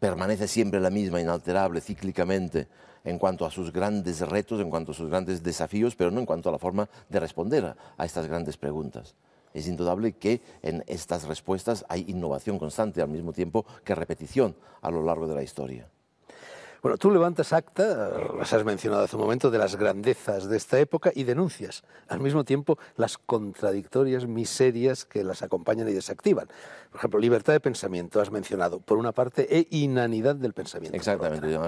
permanece siempre la misma, inalterable, cíclicamente, en cuanto a sus grandes retos, en cuanto a sus grandes desafíos, pero no en cuanto a la forma de responder a estas grandes preguntas. Es indudable que en estas respuestas hay innovación constante al mismo tiempo que repetición a lo largo de la historia. Bueno, tú levantas acta, las has mencionado hace un momento, de las grandezas de esta época y denuncias al mismo tiempo las contradictorias miserias que las acompañan y desactivan. Por ejemplo, libertad de pensamiento, has mencionado, por una parte, e inanidad del pensamiento. Exactamente.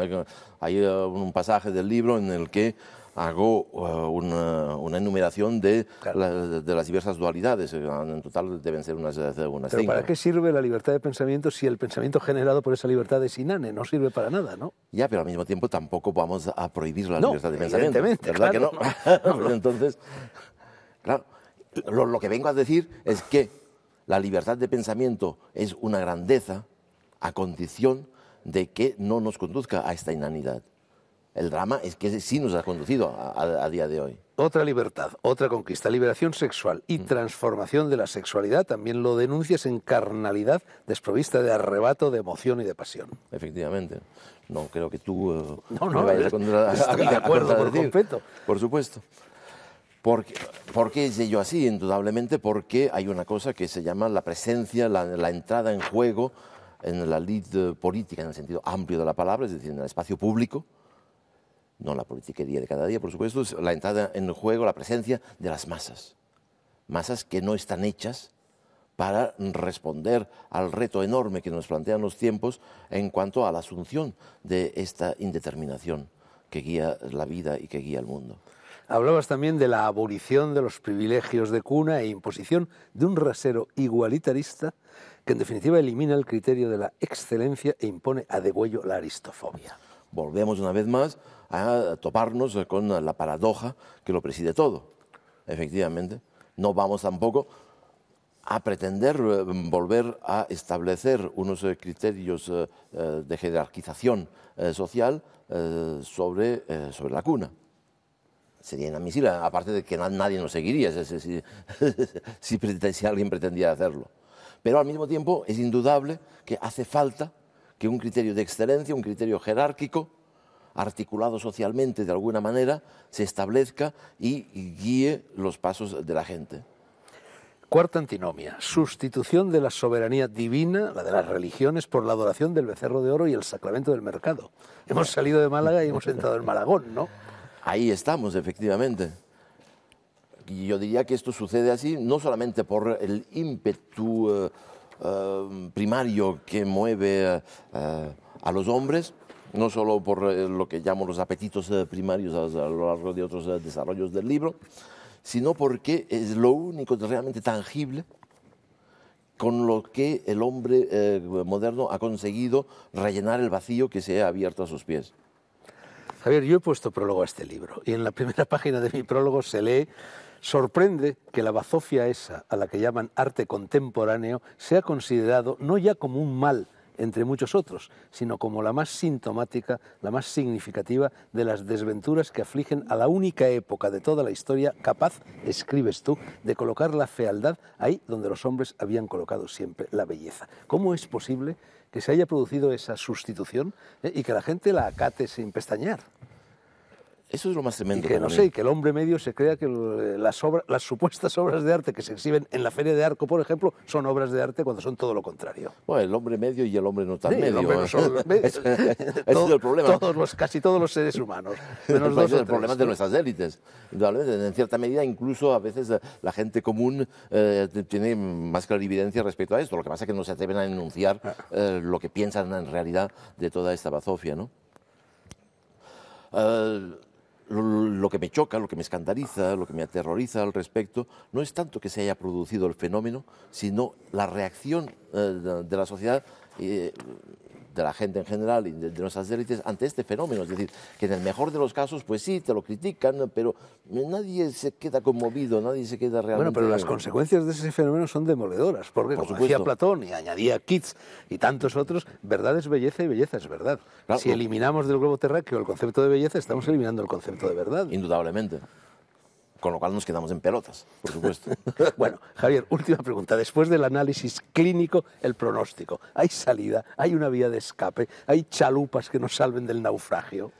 Hay un pasaje del libro en el que hago eh, eh, una, enumeración de, las diversas dualidades. Eh, en total deben ser unas, unas Pero ¿Para qué sirve la libertad de pensamiento si el pensamiento generado por esa libertad es inane? No sirve para nada, ¿no? Ya, pero al mismo tiempo tampoco vamos a prohibir la libertad de pensamiento. ¿Verdad que no? entonces, claro, lo que vengo a decir es que la libertad de pensamiento es una grandeza a condición de que no nos conduzca a esta inanidad el drama es que sí nos ha conducido a, día de hoy. Otra libertad, otra conquista, liberación sexual y mm. transformación de la sexualidad, también lo denuncias en carnalidad desprovista de arrebato, de emoción y de pasión. Efectivamente. No creo que tú eh, no, no, vayas a, estoy de acuerdo por completo. Por supuesto. Porque, ¿Por qué es ello así? Indudablemente porque hay una cosa que se llama la presencia, la, la entrada en juego en la lid eh, política, en el sentido amplio de la palabra, es decir, en el espacio público, no la politiquería de cada día, por supuesto, es la entrada en el juego, la presencia de las masas. Masas que no están hechas para responder al reto enorme que nos plantean los tiempos en cuanto a la asunción de esta indeterminación que guía la vida y que guía el mundo. Hablabas también de la abolición de los privilegios de cuna e imposición de un rasero igualitarista que en definitiva elimina el criterio de la excelencia e impone a degüello la aristofobia. Volvemos una vez más a toparnos con la paradoja que lo preside todo. Efectivamente, no vamos tampoco a pretender eh, volver a establecer unos eh, criterios eh, de jerarquización social sobre, la cuna. Sería inadmisible, aparte de que nadie nos seguiría si, si alguien pretendía hacerlo. Pero al mismo tiempo es indudable que hace falta que un criterio de excelencia, un criterio jerárquico, articulado socialmente de alguna manera, se establezca y guíe los pasos de la gente. Cuarta antinomia, sustitución de la soberanía divina, la de las religiones, por la adoración del becerro de oro y el sacramento del mercado. Hemos salido de Málaga y hemos entrado en Maragón, ¿no? Ahí estamos, efectivamente. yo diría que esto sucede así no solamente por el ímpetu eh, eh, primario que mueve eh, a los hombres, no solo por eh, lo que llamo los apetitos eh, primarios a lo largo de otros eh, desarrollos del libro, sino porque es lo único realmente tangible con lo que el hombre moderno ha conseguido rellenar el vacío que se ha abierto a sus pies. Javier, yo he puesto prólogo a este libro y en la primera página de mi prólogo se lee Sorprende que la bazofia esa, a la que llaman arte contemporáneo, sea considerado no ya como un mal, entre muchos otros, sino como la más sintomática, la más significativa de las desventuras que afligen a la única época de toda la historia capaz, escribes tú, de colocar la fealdad ahí donde los hombres habían colocado siempre la belleza. ¿Cómo es posible que se haya producido esa sustitución eh, y que la gente la acate sin pestañear? Eso es lo más tremendo. que no sé, que el hombre medio se crea que eh, las, supuestas obras de arte que se exhiben en la Feria de Arco, por ejemplo, son obras de arte cuando son todo lo contrario. Bueno, el hombre medio y el hombre no tan medio. El ¿eh? eh, es el problema. casi todos los seres humanos. es el problema de nuestras élites. En cierta medida, incluso a veces la gente común tiene más clarividencia respecto a esto. Lo que pasa es que no se atreven a enunciar ah. lo que piensan en realidad de toda esta bazofia, ¿no? lo, que me choca, lo que me escandaliza, lo que me aterroriza al respecto, no es tanto que se haya producido el fenómeno, sino la reacción eh, de la sociedad de la gente en general y de, nuestras élites ante este fenómeno. Es decir, que en el mejor de los casos, pues sí, te lo critican, pero nadie se queda conmovido, nadie se queda realmente... Bueno, pero las consecuencias de ese fenómeno son demoledoras, porque como decía Platón y añadía Keats y tantos otros, verdad es belleza y belleza es verdad. Si eliminamos del globo terráqueo el concepto de belleza, estamos eliminando el concepto de verdad. Indudablemente con lo cual nos quedamos en pelotas, por supuesto. bueno, Javier, última pregunta. Después del análisis clínico, el pronóstico. ¿Hay salida? ¿Hay una vía de escape? ¿Hay chalupas que nos salven del naufragio?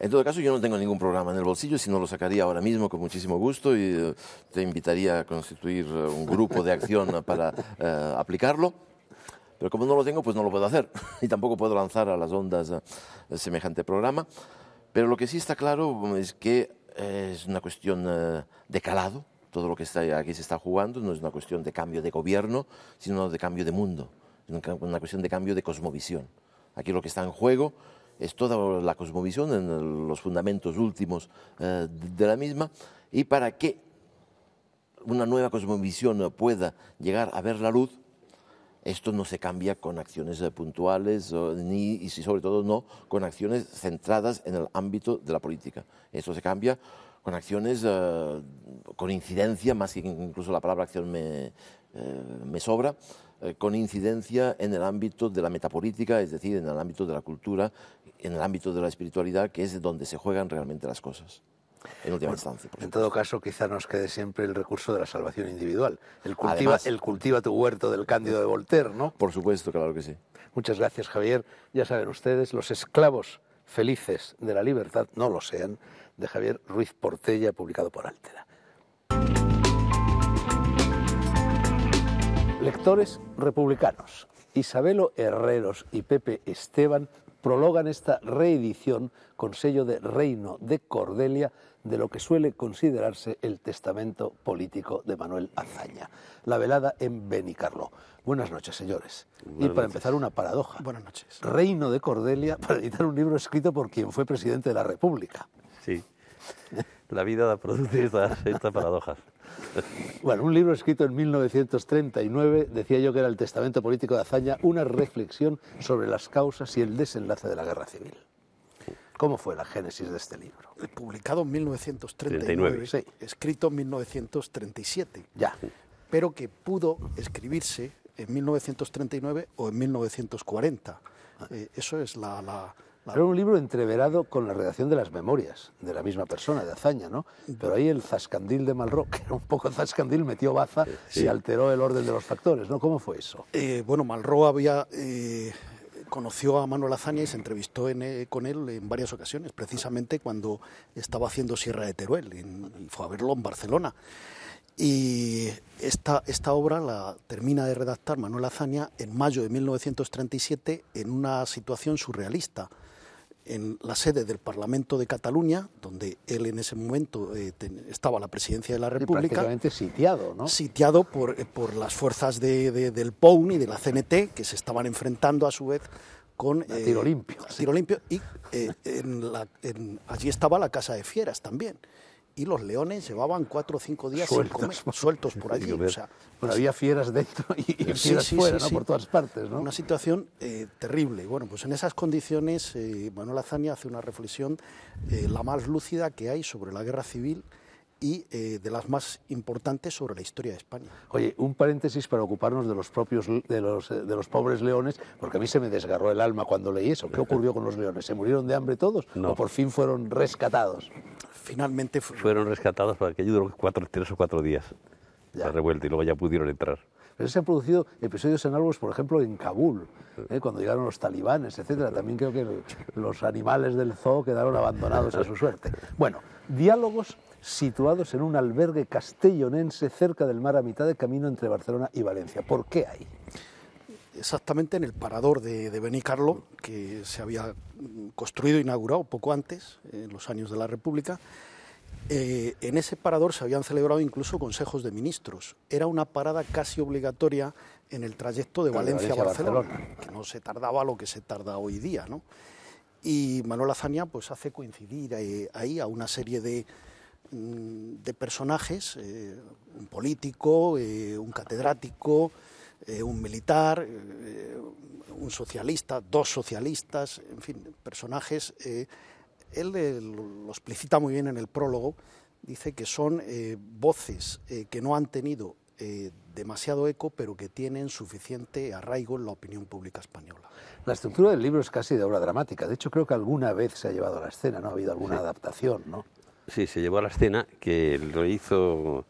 En todo caso, yo no tengo ningún programa en el bolsillo, si no lo sacaría ahora mismo con muchísimo gusto y eh, te invitaría a constituir eh, un grupo de acción para eh, aplicarlo. Pero como no lo tengo, pues no lo puedo hacer y tampoco puedo lanzar a las ondas semejante programa. Pero lo que sí está claro mm, es que es una cuestión eh, de calado, todo lo que está aquí se está jugando no es una cuestión de cambio de gobierno, sino de cambio de mundo, una cuestión de cambio de cosmovisión. Aquí lo que está en juego es toda la cosmovisión en los fundamentos últimos eh, de la misma y para que una nueva cosmovisión pueda llegar a ver la luz, esto no se cambia con acciones eh, puntuales ni, y sobre todo no con acciones centradas en el ámbito de la política. Esto se cambia con acciones eh, con incidencia, más que incluso la palabra acción me, eh, sobra, con incidencia en el ámbito de la metapolítica, es decir, en el ámbito de la cultura, en el ámbito de la espiritualidad, que es donde se juegan realmente las cosas en última En todo caso, quizá nos quede siempre el recurso de la salvación individual. El cultiva, tu huerto del Cándido de Voltaire, ¿no? Por supuesto, claro que sí. Muchas gracias, Javier. Ya saben ustedes, los esclavos felices de la libertad no lo sean, de Javier Ruiz Portella, publicado por Altera. Lectores republicanos, Isabelo Herreros y Pepe Esteban prologan esta reedición con sello de Reino de Cordelia de lo que suele considerarse el testamento político de Manuel Azaña, la velada en Benicarló. Buenas noches, señores. y para empezar, una paradoja. Buenas noches. Reino de Cordelia para editar un libro escrito por quien fue presidente de la República. Sí. La vida da produce estas, estas paradojas. Bueno, un libro escrito en 1939, decía yo que era el testamento político de Azaña, una reflexión sobre las causas y el desenlace de la guerra civil. ¿Cómo fue la génesis de este libro? Eh, publicado en 1939, escrito en 1937. Ya. Pero que pudo escribirse en 1939 o en 1940. Ah. Eh, eso es la, Era un libro entreverado con la redacción de las memorias de la misma persona, de Azaña, ¿no? Mm. Pero ahí el zascandil de Malro que era un poco zascandil, metió baza y alteró el orden de los factores, ¿no? ¿Cómo fue eso? Eh, bueno, Malro había conoció a Manuel Azaña y se entrevistó eh, con él en varias ocasiones, precisamente cuando estaba haciendo Sierra de Teruel, en, y fue a verlo en Barcelona. Y esta, esta obra la termina de redactar Manuel Azaña en mayo de 1937 en una situación surrealista en la sede del Parlamento de Cataluña, donde él en ese momento eh, estaba la presidencia de la República. sitiado, ¿no? Sitiado por, eh, por las fuerzas de, del POUN y de la CNT, que se estaban enfrentando a su vez con... el eh, tiro limpio. Tiro limpio. Y allí estaba la Casa de Fieras también y los leones llevaban cuatro o cinco días sueltos, sin comer, sueltos por allí. O sea, había fieras dentro y, fieras fuera, por todas partes. ¿no? Una situación eh, terrible. Bueno, pues en esas condiciones, eh, Manuel Azaña hace una reflexión eh, la más lúcida que hay sobre la guerra civil y eh, de las más importantes sobre la historia de España. Oye, un paréntesis para ocuparnos de los propios de los, eh, de los pobres leones, porque a mí se me desgarró el alma cuando leí eso. ¿Qué ocurrió con los leones? ¿Se murieron de hambre todos no. o por fin fueron rescatados? Finalmente fueron rescatados para que duró cuatro, tres o cuatro días ya. la revuelta y luego ya pudieron entrar. Pero se han producido episodios análogos, por ejemplo, en Kabul, ¿eh? cuando llegaron los talibanes, etcétera. También creo que los animales del zoo quedaron abandonados a su suerte. Bueno, diálogos situados en un albergue castellonense cerca del mar a mitad de camino entre Barcelona y Valencia. ¿Por qué ahí? Exactamente en el parador de, Benicarlo, que se había construido, inaugurado poco antes, en los años de la República. Eh, en ese parador se habían celebrado incluso consejos de ministros. Era una parada casi obligatoria en el trayecto de, Valencia, a Barcelona, que no se tardaba lo que se tarda hoy día. ¿no? Y Manuel Azania pues, hace coincidir eh, ahí a una serie de Mm, de personajes, eh, un político, eh, un catedrático, eh, un militar, un socialista, dos socialistas, en fin, personajes. él lo explicita muy bien en el prólogo, dice que son voces que no han tenido demasiado eco, pero que tienen suficiente arraigo en la opinión pública española. La estructura del libro es casi de obra dramática. De hecho, creo que alguna vez se ha llevado a la escena, ¿no? Ha habido alguna adaptación, ¿no? Sí, se llevó a la escena que lo hizo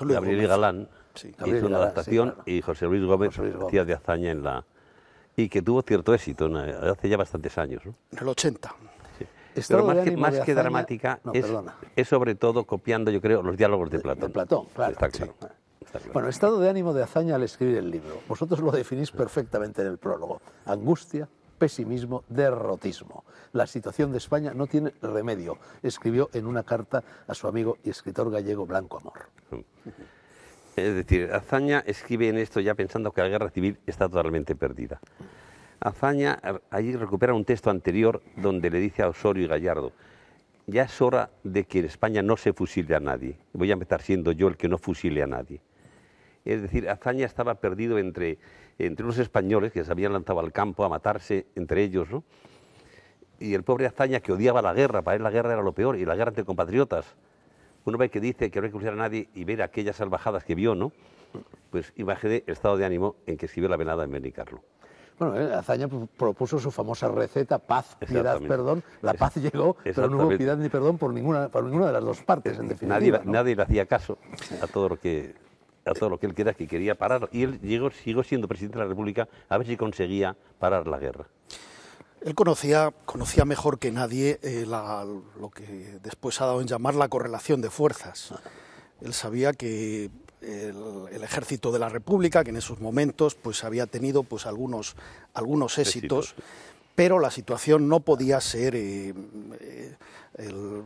Gabriel Galán, hizo una adaptación y José Luis Gómez, de hazaña en la... Y que tuvo cierto éxito hace ya bastantes años. En el 80. Pero más que, dramática, es, sobre todo copiando, yo creo, los diálogos de Platón. De, Platón, claro. claro. Bueno, estado de ánimo de hazaña al escribir el libro. Vosotros lo definís perfectamente en el prólogo. Angustia, pesimismo, derrotismo. La situación de España no tiene remedio, escribió en una carta a su amigo y escritor gallego Blanco Amor. Es decir, Azaña escribe en esto ya pensando que la guerra civil está totalmente perdida. Azaña allí recupera un texto anterior donde le dice a Osorio y Gallardo, ya es hora de que en España no se fusile a nadie. Voy a empezar siendo yo el que no fusile a nadie. Es decir, Azaña estaba perdido entre, entre unos españoles que se habían lanzado al campo a matarse entre ellos, ¿no? Y el pobre Azaña que odiaba la guerra, para él la guerra era lo peor, y la guerra entre compatriotas. Uno ve que dice que no hay que cruzar a nadie y ver aquellas salvajadas que vio, ¿no? Pues imagen el estado de ánimo en que escribió la venada en Benicarlo. Bueno, eh, Azaña propuso su famosa receta, paz, piedad, perdón. La paz llegó, pero no hubo piedad ni perdón por ninguna, por ninguna de las dos partes, en definitiva. Nadie, nadie le hacía caso a todo lo que a todo lo que él quiera, que quería parar. Y él llegó, siguió siendo presidente de la República a ver si conseguía parar la guerra. Él conocía, conocía mejor que nadie eh, lo que después ha dado en llamar la correlación de fuerzas. Él sabía que el, ejército de la República, que en esos momentos pues había tenido pues algunos, algunos éxitos, pero la situación no podía ser eh, eh, el,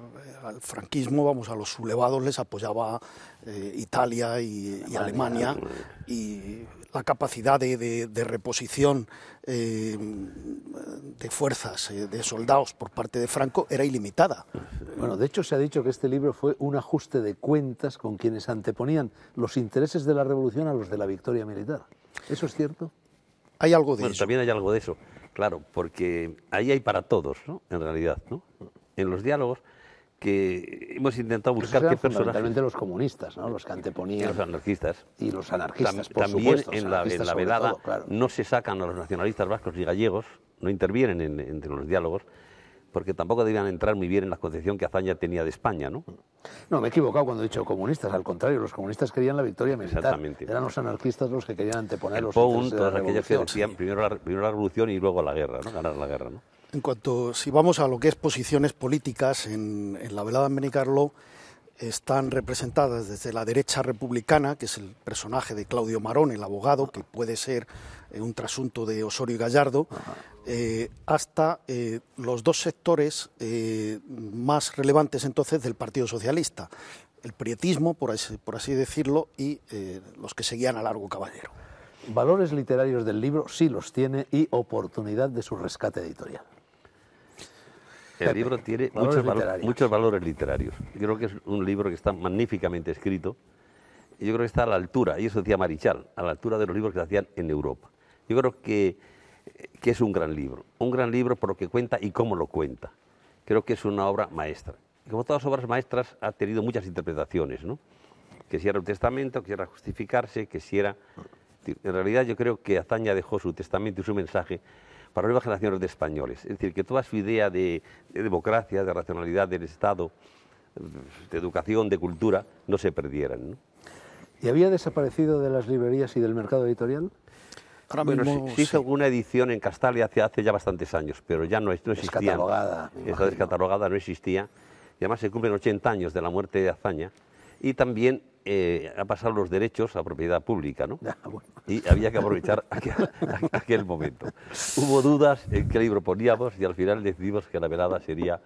franquismo, vamos, a los sublevados les apoyaba eh, Italia y, Alemania, pues. y la capacidad de, reposición eh, de fuerzas, eh, de soldados por parte de Franco era ilimitada. Bueno, de hecho se ha dicho que este libro fue un ajuste de cuentas con quienes anteponían los intereses de la revolución a los de la victoria militar. ¿Eso es cierto? Hay algo de bueno, eso. También hay algo de eso, claro, porque ahí hay para todos, ¿no? En realidad, ¿no? en los diálogos que hemos intentado buscar qué personas. Fundamentalmente los comunistas, ¿no? Los que anteponían. los anarquistas. Y los anarquistas. por supuesto, en, la, velada no se sacan a los nacionalistas vascos y gallegos, no intervienen en, entre los diálogos, porque tampoco debían entrar muy bien en la concepción que Azaña tenía de España, ¿no? No, me he equivocado cuando he dicho comunistas, al contrario, los comunistas querían la victoria militar. Exactamente. Eran los anarquistas los que querían anteponer los puntos de que decían primero, la, primero la revolución y luego la guerra, ¿no? Ganar la guerra, ¿no? En cuanto, si vamos a lo que es posiciones políticas, en, la velada en Benicarlo están representadas desde la derecha republicana, que es el personaje de Claudio Marón, el abogado, que puede ser eh, un trasunto de Osorio Gallardo, eh, hasta eh, los dos sectores más relevantes entonces del Partido Socialista, el prietismo, por así decirlo, y los que seguían a Largo Caballero. Valores literarios del libro sí los tiene y oportunidad de su rescate editorial. El libro tiene muchos, valores literarios. Yo creo que es un libro que está magníficamente escrito. Yo creo que está a la altura, y eso decía Marichal, a la altura de los libros que se hacían en Europa. Yo creo que, es un gran libro. Un gran libro por lo que cuenta y cómo lo cuenta. Creo que es una obra maestra. como todas las obras maestras, ha tenido muchas interpretaciones, ¿no? Que si era un testamento, que si era justificarse, que si era... En realidad yo creo que Azaña dejó su testamento y su mensaje para nuevas generaciones de españoles. Es decir, que toda su idea de, democracia, de racionalidad del Estado, de educación, de cultura, no se perdieran. ¿Y había desaparecido de las librerías y del mercado editorial? bueno, se, hizo una edición en Castalia hace, ya bastantes años, pero ya no, existía. Descatalogada. descatalogada, no existía. Y además se cumplen 80 años de la muerte de Azaña y también eh, ha pasado los derechos a propiedad pública, ¿no? Ah, y había que aprovechar aquel, momento. Hubo dudas en qué libro poníamos y al final decidimos que la velada sería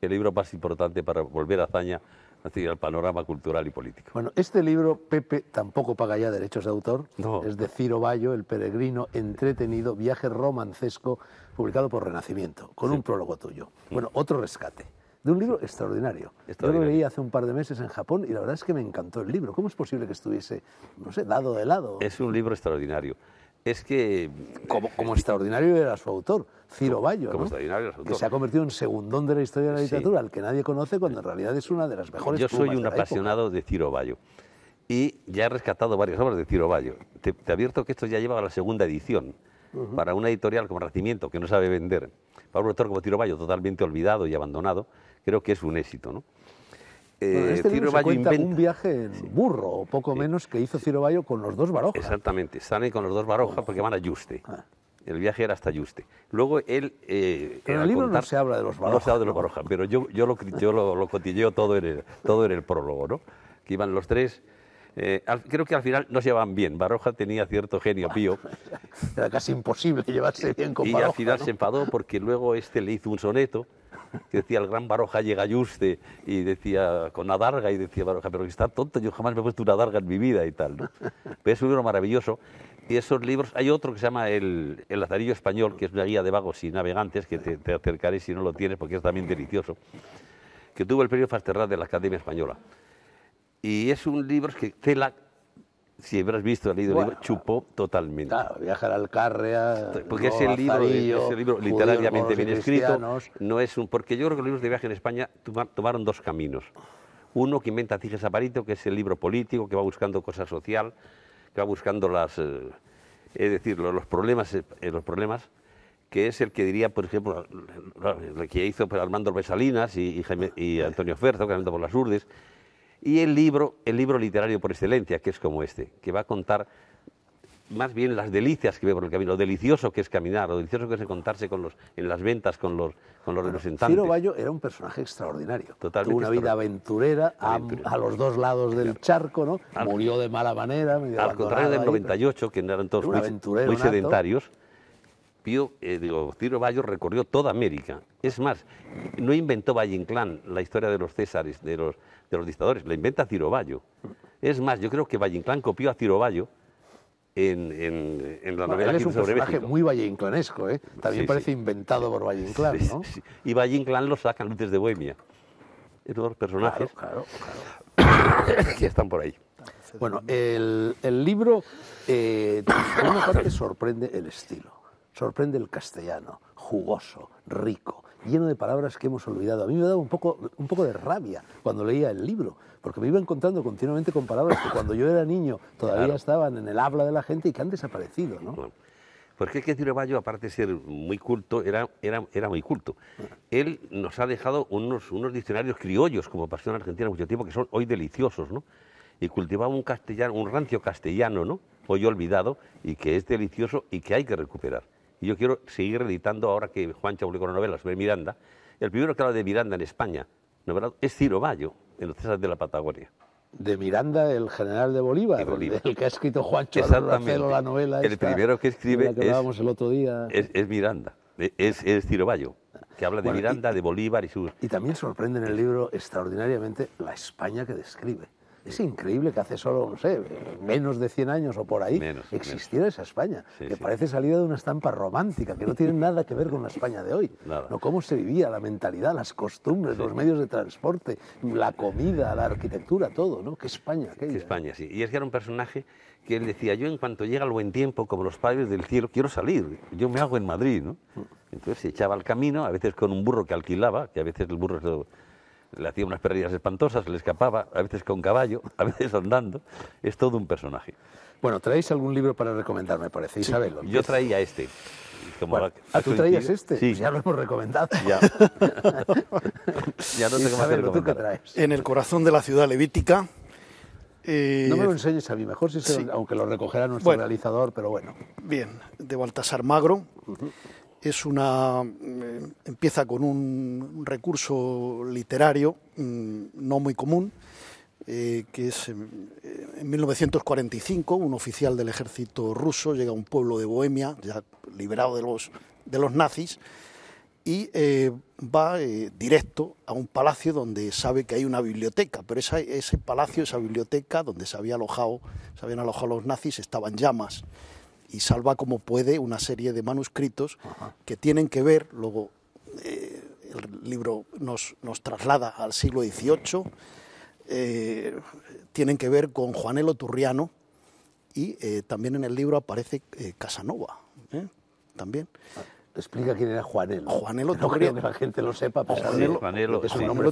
el libro más importante para volver a Zaña al panorama cultural y político. Bueno, este libro, Pepe, tampoco paga ya derechos de autor. No. Es de Ciro Bayo, El peregrino entretenido, viaje romancesco, publicado por Renacimiento, con un prólogo tuyo. Bueno, otro rescate de un libro extraordinario. Yo lo leí hace un par de meses en Japón y la verdad es que me encantó el libro. ¿Cómo es posible que estuviese, no sé, dado de lado? Es un libro extraordinario. Es que... Como, extraordinario era su autor, Ciro Bayo, como, era su autor. que se ha convertido en segundón de la historia de la literatura, al que nadie conoce cuando en realidad es una de las mejores Yo soy un apasionado de Ciro Bayo y ya he rescatado varias obras de Ciro Bayo. Te, te, advierto que esto ya lleva a la segunda edición para una editorial como Racimiento, que no sabe vender, para un autor como Tiro totalmente olvidado y abandonado, creo que es un éxito. ¿no? Eh, este Ciro un viaje en burro, o poco menos, que hizo tiroballo con los dos Barojas. Exactamente, sale con los dos Barojas porque van a Yuste. Ah. El viaje era hasta Yuste. Luego él... Eh, en el libro no se habla de los Baroja... No se habla de los Baroja, pero yo, lo, yo cotilleo todo en el, todo en el prólogo, ¿no? Que iban los tres eh, creo que al final no se llevan bien. Baroja tenía cierto genio pío. Era casi imposible llevarse bien con y Baroja. Y al final se enfadó porque luego este le hizo un soneto que decía el gran Baroja llega yuste y decía con adarga. y decía Baroja, pero que está tonto, yo jamás me he puesto una adarga en mi vida y tal. Pero es un libro maravilloso. Y esos libros, hay otro que se llama El, el Lazarillo Español, que es una guía de vagos y navegantes, que te, te acercaré si no lo tienes, porque es también delicioso, que tuvo el premio Fasterrad de la Academia Española. Y es un libro que Cela, si habrás visto, el libro, chupó totalmente. Claro, viajar al Carrea. Porque es el libro, ese literariamente bien escrito. No es un, porque yo creo que los libros de viaje en España tomaron dos caminos. Uno que inventa Tiges Aparito, que es el libro político, que va buscando cosas social, que va buscando las, eh, es decir, los, problemas, eh, eh, los problemas que es el que diría, por ejemplo, el que hizo pues, Armando Besalinas y, y, y Antonio Ferzo, que por las Urdes, y el libro, el libro literario por excelencia, que es como este, que va a contar más bien las delicias que ve por el camino, lo delicioso que es caminar, lo delicioso que es encontrarse con los, en las ventas con los, con los representantes. Ciro Bayo era un personaje extraordinario. Totalmente Tuvo una vida aventurera, A, los dos lados del charco, ¿no? Murió de mala manera. Al contrario del 98, que que eran todos muy, sedentarios, Pío, eh, Ciro Bayo recorrió toda América. Es más, no inventó Valle Inclán la historia de los Césares, de los de los dictadores, la inventa Ciroballo. Es más, yo creo que Valle Inclán copió a Ciroballo en, la novela es un personaje muy valleinclanesco, ¿eh? También parece inventado por Valle Inclán, ¿no? y Valle Inclán lo sacan desde de Bohemia. Esos dos personajes claro, claro, que están por ahí. Bueno, el, libro, eh, sorprende el estilo, sorprende el castellano, jugoso, rico, lleno de palabras que hemos olvidado. A mí me daba un poco, un poco de rabia cuando leía el libro, porque me iba encontrando continuamente con palabras que cuando yo era niño todavía estaban en el habla de la gente y que han desaparecido, ¿no? porque es que Ciro aparte de ser muy culto, era, era, era muy culto. Él nos ha dejado unos, unos diccionarios criollos, como pasó Argentina mucho tiempo, que son hoy deliciosos, ¿no? y cultivaba un castellano, un rancio castellano, ¿no? Hoy olvidado y que es delicioso y que hay que recuperar. Y yo quiero seguir editando ahora que Juancho publicó una novela sobre Miranda. El primero que habla de Miranda en España es Ciro en los César de la Patagonia. De Miranda, el general de Bolívar, el que ha escrito Juancho la novela. El primero que escribe es, Es, Miranda, es, es que habla de Miranda, de Bolívar y su. Y también sorprende en el libro extraordinariamente la España que describe. Es increíble que hace solo, no sé, menos de 100 años o por ahí existiera esa España, que parece salida de una estampa romántica, que no tiene nada que ver con la España de hoy. No cómo se vivía, la mentalidad, las costumbres, los medios de transporte, la comida, la arquitectura, todo, ¿no? Qué España España, sí. Y es que era un personaje que él decía, yo en cuanto llega el buen tiempo, como los padres del cielo, quiero salir, yo me hago en Madrid, ¿no? Mm. Entonces se echaba al camino, a veces con un burro que alquilaba, que a veces el burro le hacía unas perrerías espantosas, le escapaba, a veces con caballo, a veces andando. Es todo un personaje. Bueno, ¿traéis algún libro para recomendarme, parece, Isabel? Yo traía este. ¿ah, tú traías este? Pues ya lo hemos recomendado. Ya, no tengo más que ¿tú qué traes? En el corazón de la ciudad levítica. Eh, no me lo enseñes a mí, mejor si aunque lo recogerá nuestro realizador, pero bueno. Bien, de Baltasar Magro es una mm, empieza con un, recurso literario mm, no muy común eh, que es eh, en, 1945 un oficial del ejército ruso llega a un pueblo de Bohemia ya liberado de los nazis y eh, va directo a un palacio donde sabe que hay una biblioteca, pero ese palacio, esa biblioteca donde se había alojado, se habían alojado los nazis, estaban llamas y salva como puede una serie de manuscritos que tienen que ver, luego eh, el libro nos, traslada al siglo XVIII, eh, tienen que ver con Juanelo Turriano y eh, también en el libro aparece Casanova, también explica quién era Juanelo. Juanelo No creo que la gente lo sepa, pero Juanelo, es un nombre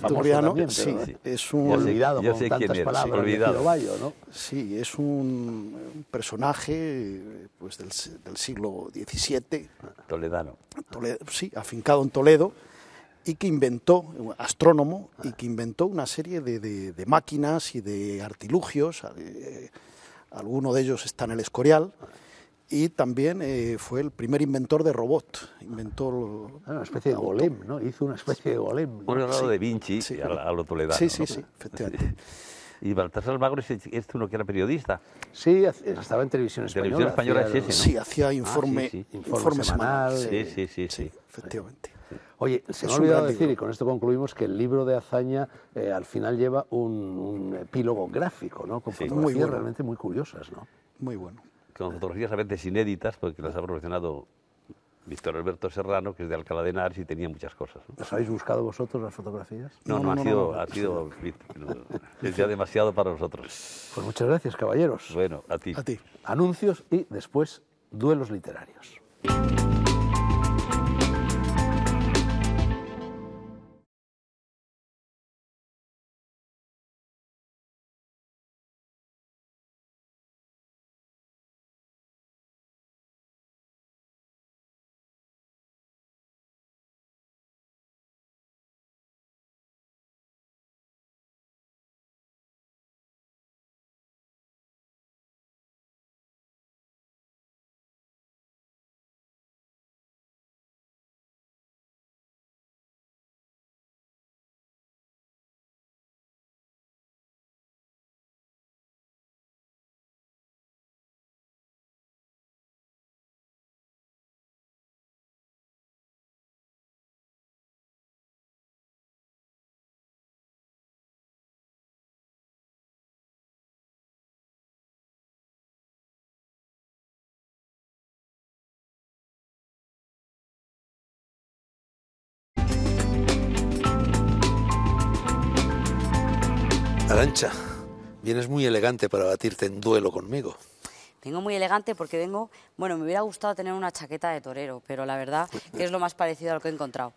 sí, es un olvidado tantas palabras. Olvidado. ¿no? Sí, es un eh, personaje pues, del, siglo XVII. Toledano. Toledo, sí, afincado en Toledo y que inventó, astrónomo, y que inventó una serie de, máquinas y de artilugios. Eh, Algunos de ellos están en el Escorial y también eh, fue el primer inventor de robot. Inventó ah, una especie de golem, ¿no? Hizo una especie de golem. Un al de Vinci sí, y a Sí, sí, sí, efectivamente. Y Baltasar Almagro es este uno que era periodista. Sí, estaba en televisión española. Televisión española Sí, hacía ah, informe, informe, semanal. Sí, sí, sí, efectivamente. Oye, se me ha olvidado decir, y con esto concluimos, que el libro de Hazaña eh, al final lleva un, epílogo gráfico, ¿no? Con fotografías muy realmente muy curiosas, ¿no? Muy bueno con fotografías a veces inéditas, porque las ha proporcionado Víctor Alberto Serrano, que es de Alcalá de Henares y tenía muchas cosas. ¿Las habéis buscado vosotros las fotografías? No, no, ha, sido, ha sido, demasiado para nosotros. Pues muchas gracias, caballeros. Bueno, a ti. A ti. Anuncios y después duelos literarios. vienes muy elegante para batirte en duelo conmigo. Vengo muy elegante porque vengo, bueno, me hubiera gustado tener una chaqueta de torero, pero la verdad que es lo más parecido a lo que he encontrado.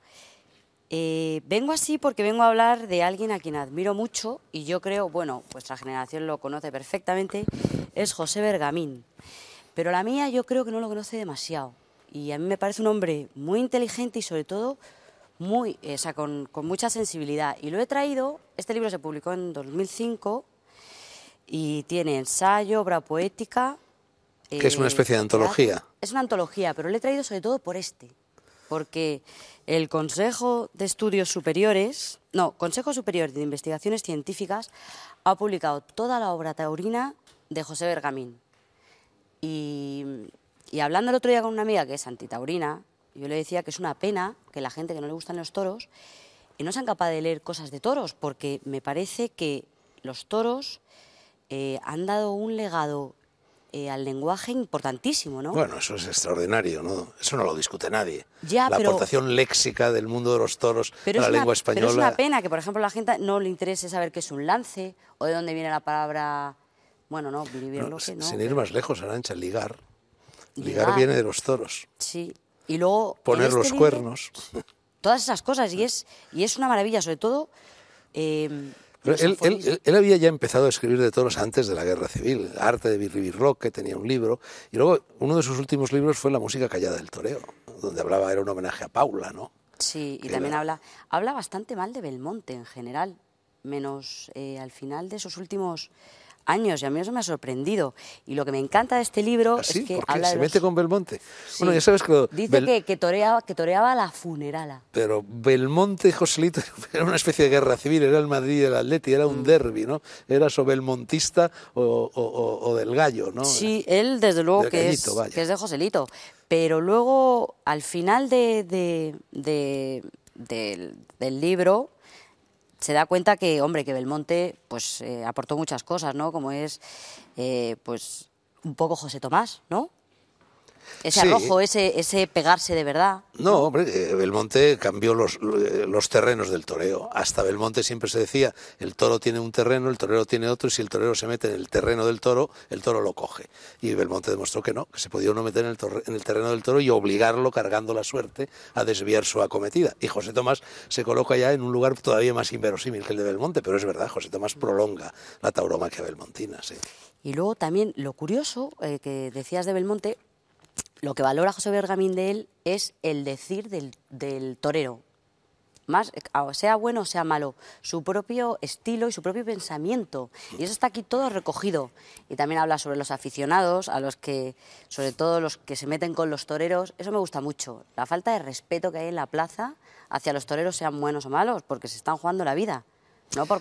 Eh, vengo así porque vengo a hablar de alguien a quien admiro mucho y yo creo, bueno, vuestra generación lo conoce perfectamente, es José Bergamín. Pero la mía yo creo que no lo conoce demasiado. Y a mí me parece un hombre muy inteligente y sobre todo muy, eh, o sea, con, con, mucha sensibilidad. Y lo he traído, este libro se publicó en 2005 y tiene ensayo, obra poética. Que es una eh, especie de antología. Es una antología, pero lo he traído sobre todo por este. Porque el Consejo de Estudios Superiores, no, Consejo Superior de Investigaciones Científicas, ha publicado toda la obra taurina de José Bergamín. y hablando el otro día con una amiga que es antitaurina, yo le decía que es una pena que la gente que no le gustan los toros eh, no sean capaces de leer cosas de toros, porque me parece que los toros eh, han dado un legado eh, al lenguaje importantísimo, ¿no? Bueno, eso es extraordinario, ¿no? Eso no lo discute nadie. la aportación léxica del mundo de los toros a la lengua española. Pero es una pena que, por ejemplo, a la gente no le interese saber qué es un lance o de dónde viene la palabra. Bueno, no, vivir Sin ir más lejos, Arancha, ligar. ligar. Ligar viene de los toros. Sí, y luego... Poner este los cuernos. Todas esas cosas, y es, y es una maravilla, sobre todo... Eh, él, había ya empezado a escribir de toros antes de la guerra civil, Arte de Rock que tenía un libro, y luego uno de sus últimos libros fue La música callada del toreo, donde hablaba, era un homenaje a Paula, ¿no? Sí, y también habla, habla bastante mal de Belmonte en general, menos eh, al final de sus últimos años y a mí eso me ha sorprendido. Y lo que me encanta de este libro ¿Ah, es que se mete con Belmonte. Bueno, ya sabes que dice que, que, toreaba, que la funerala. Pero Belmonte Joselito era una especie de guerra civil, era el Madrid y el Atleti, era un derby mm. derbi, ¿no? Era sobre el montista o, del gallo, ¿no? Sí, él desde luego que, es, que es de Joselito. Pero luego, al final de, del libro, se da cuenta que, hombre, que Belmonte pues, eh, aportó muchas cosas, ¿no? Como es, eh, pues, un poco José Tomás, ¿no? Ese arrojo, ese, pegarse de verdad. No, hombre, eh, Belmonte cambió eh, los, terrenos del toreo. Hasta Belmonte siempre se decía, el toro tiene un terreno, el torero tiene otro, y si el torero se mete en el terreno del toro, el toro lo coge. Y Belmonte demostró que no, que se podía uno meter en el, terreno del toro y obligarlo, cargando la suerte, a desviar su acometida. Y José Tomás se coloca ya en un lugar todavía más inverosímil que el de Belmonte, pero es verdad, José Tomás prolonga la tauroma que belmontina, sí. Y luego también lo curioso eh, que decías de Belmonte, lo que valora José Bergamín de él es el decir del, del torero. Más, eh, sea bueno o sea malo, su propio estilo y su propio pensamiento. Y eso está aquí todo recogido. Y también habla sobre los aficionados, a los que, sobre todo los que se meten con los toreros. Eso me gusta mucho. La falta de respeto que hay en la plaza hacia los toreros, sean buenos o malos, porque se están jugando la vida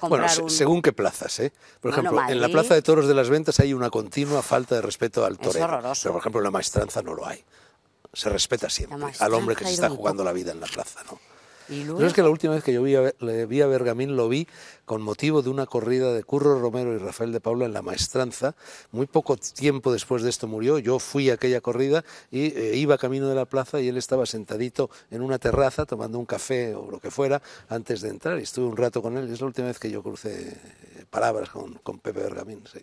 bueno, según qué plazas, ¿eh? Por ejemplo, en la Plaza de Toros de las Ventas hay una continua falta de respeto al torero. Pero, por ejemplo, en la maestranza no lo hay. Se respeta siempre al hombre que se está jugando la vida en la plaza, ¿no? es que la última vez que yo vi a, le vi a Bergamín lo vi con motivo de una corrida de Curro Romero y Rafael de Paula en La Maestranza. Muy poco tiempo después de esto murió. Yo fui a aquella corrida y eh, iba camino de la plaza y él estaba sentadito en una terraza tomando un café o lo que fuera antes de entrar. Y estuve un rato con él. Es la última vez que yo crucé eh, palabras con, con Pepe Bergamín. Sí.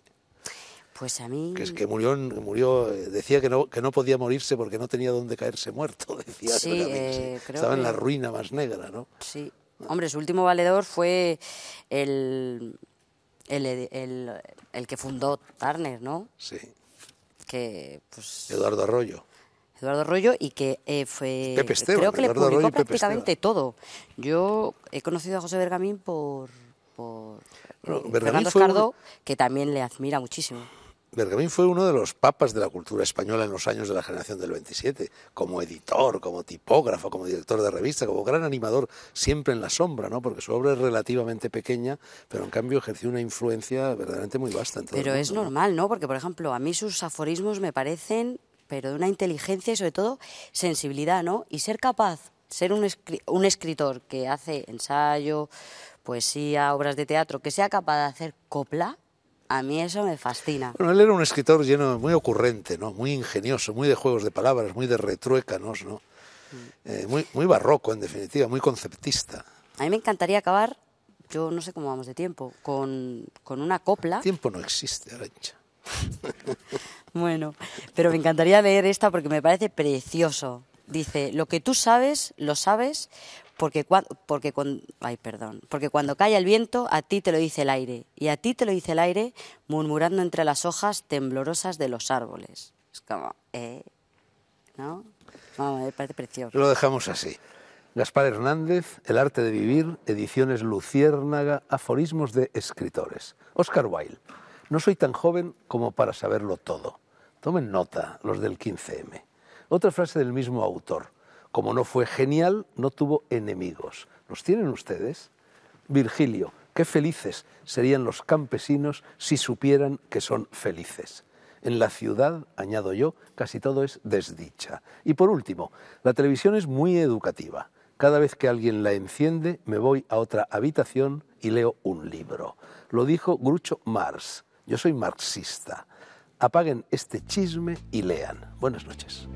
Pues a mí... Que es que murió, murió eh, decía que no, que no podía morirse porque no tenía dónde caerse muerto, decía. Eh, Estaba en la ruina más negra, ¿no? Sí. Ah. Hombre, su último valedor fue el, el, que fundó Turner, ¿no? Sí. Que, pues... Eduardo Arroyo. Eduardo Arroyo y que eh, fue... creo que le publicó prácticamente todo. Yo he conocido a José Bergamín por... por Fernando que también le admira muchísimo. Bergamín fue uno de los papas de la cultura española en los años de la generación del 27, como editor, como tipógrafo, como director de revista, como gran animador, siempre en la sombra, ¿no? Porque su obra es relativamente pequeña, pero en cambio ejerció una influencia verdaderamente muy vasta. pero es normal, ¿no? Porque, por ejemplo, a mí sus aforismos me parecen, pero de una inteligencia y sobre todo sensibilidad, ¿no? Y ser capaz, ser un escritor que hace ensayo, poesía, obras de teatro, que sea capaz de hacer copla a mí eso me fascina. Bueno, él era un escritor lleno, muy ocurrente, ¿no? Muy ingenioso, muy de juegos de palabras, muy de retruécanos, ¿no? Mm. Eh, muy, muy barroco, en definitiva, muy conceptista. A mí me encantaría acabar, yo no sé cómo vamos de tiempo, con, con una copla. tiempo no existe, Arancha. bueno, pero me encantaría leer esta porque me parece precioso. Dice, lo que tú sabes, lo sabes porque, cuando, porque, ay, perdón, porque cuando cae el viento, a ti te lo dice el aire, y a ti te lo dice el aire murmurando entre las hojas temblorosas de los árboles. Es como, eh, ¿no? Vamos, parece precioso. Lo dejamos así. Gaspar Hernández, El arte de vivir, ediciones Luciérnaga, aforismos de escritores. Oscar Wilde, no soy tan joven como para saberlo todo. Tomen nota los del 15M. Otra frase del mismo autor como no fue genial, no tuvo enemigos. ¿Los tienen ustedes? Virgilio, qué felices serían los campesinos si supieran que son felices. En la ciudad, añado yo, casi todo es desdicha. Y por último, la televisión es muy educativa. Cada vez que alguien la enciende, me voy a otra habitación y leo un libro. Lo dijo Grucho Mars. Yo soy marxista. Apaguen este chisme y lean. Buenas noches.